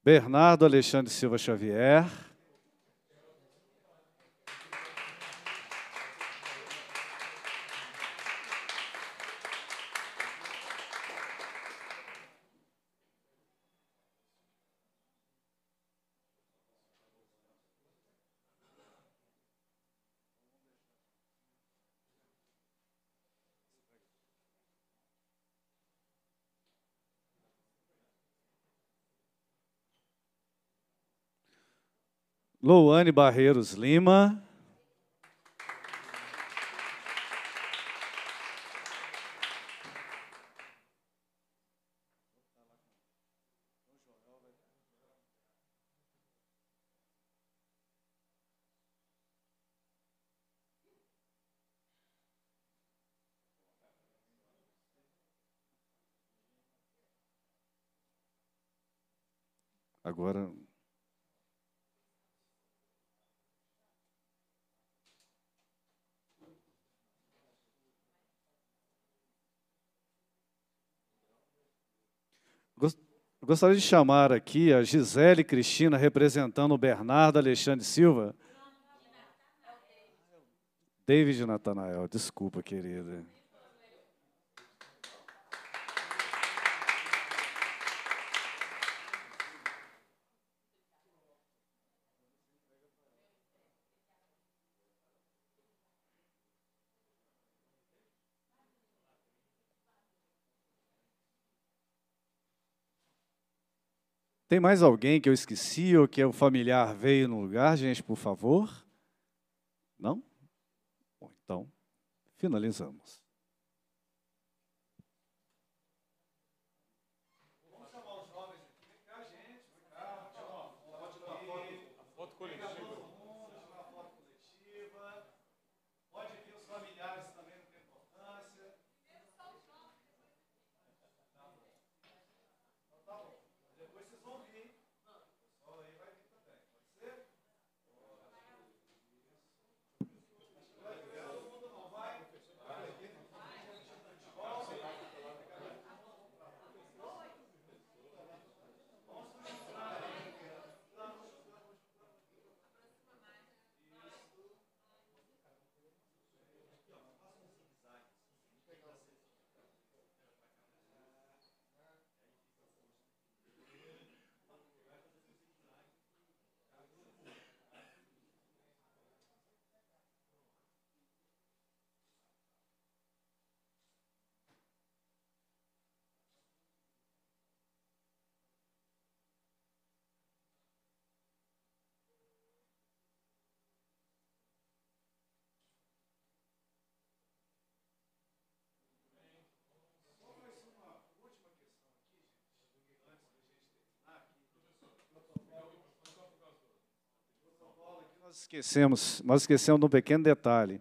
Bernardo Alexandre Silva Xavier. Louane Barreiros Lima, Eu gostaria de chamar aqui a Gisele Cristina, representando o Bernardo Alexandre Silva. David Natanael, desculpa, querida. Tem mais alguém que eu esqueci ou que é o familiar veio no lugar, gente, por favor? Não? Bom, então, finalizamos. esquecemos, nós esquecemos de um pequeno detalhe.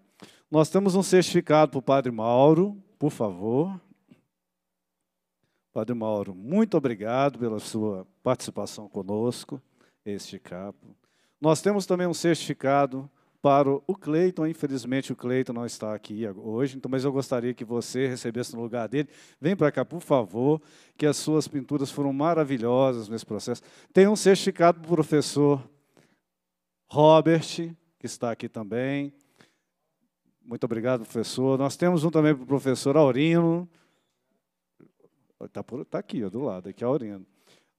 Nós temos um certificado para o Padre Mauro, por favor. Padre Mauro, muito obrigado pela sua participação conosco, este capo. Nós temos também um certificado para o Cleiton. Infelizmente, o Cleiton não está aqui hoje, então, mas eu gostaria que você recebesse no lugar dele. Vem para cá, por favor, que as suas pinturas foram maravilhosas nesse processo. Tem um certificado para o professor Robert, que está aqui também. Muito obrigado, professor. Nós temos um também para o professor Aurino. Está tá aqui, ó, do lado, aqui é Aurino.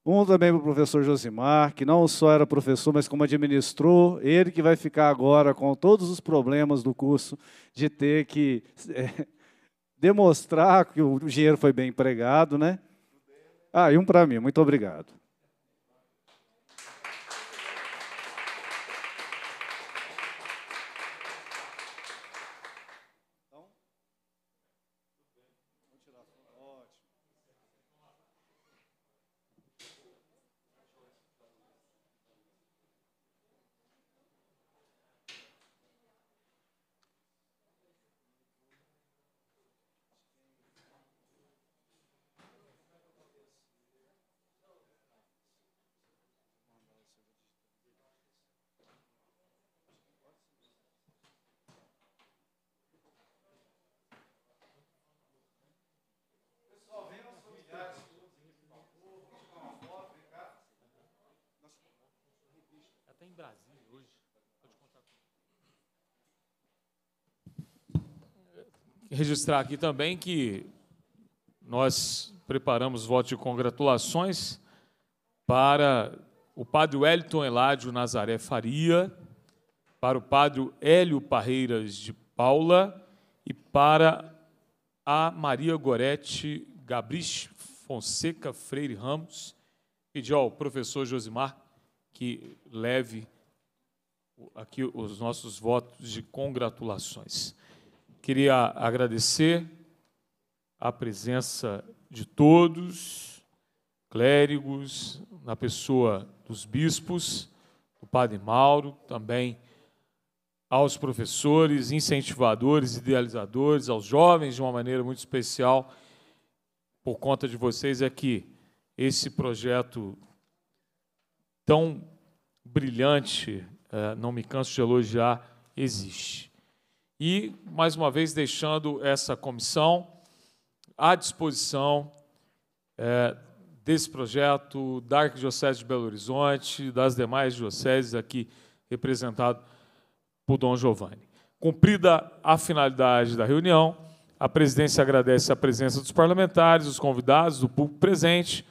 Um também para o professor Josimar, que não só era professor, mas como administrou, ele que vai ficar agora com todos os problemas do curso de ter que é, demonstrar que o dinheiro foi bem empregado, né? Ah, e um para mim, muito obrigado. Brasil hoje. Pode contar com Registrar aqui também que nós preparamos voto de congratulações para o padre Wellington Eládio Nazaré Faria, para o padre Hélio Parreiras de Paula e para a Maria Gorete Gabriche Fonseca Freire Ramos, pedir ao professor Josimar que leve aqui os nossos votos de congratulações. Queria agradecer a presença de todos, clérigos, na pessoa dos bispos, do Padre Mauro, também aos professores, incentivadores, idealizadores, aos jovens de uma maneira muito especial. Por conta de vocês é que esse projeto tão brilhante, é, não me canso de elogiar, existe. E, mais uma vez, deixando essa comissão à disposição é, desse projeto, da Arquidiocese de Belo Horizonte, das demais dioceses aqui representado por Dom Giovanni. Cumprida a finalidade da reunião, a presidência agradece a presença dos parlamentares, os convidados, do público presente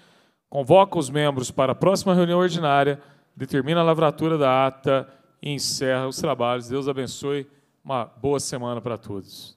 convoca os membros para a próxima reunião ordinária, determina a lavratura da ata e encerra os trabalhos. Deus abençoe. Uma boa semana para todos.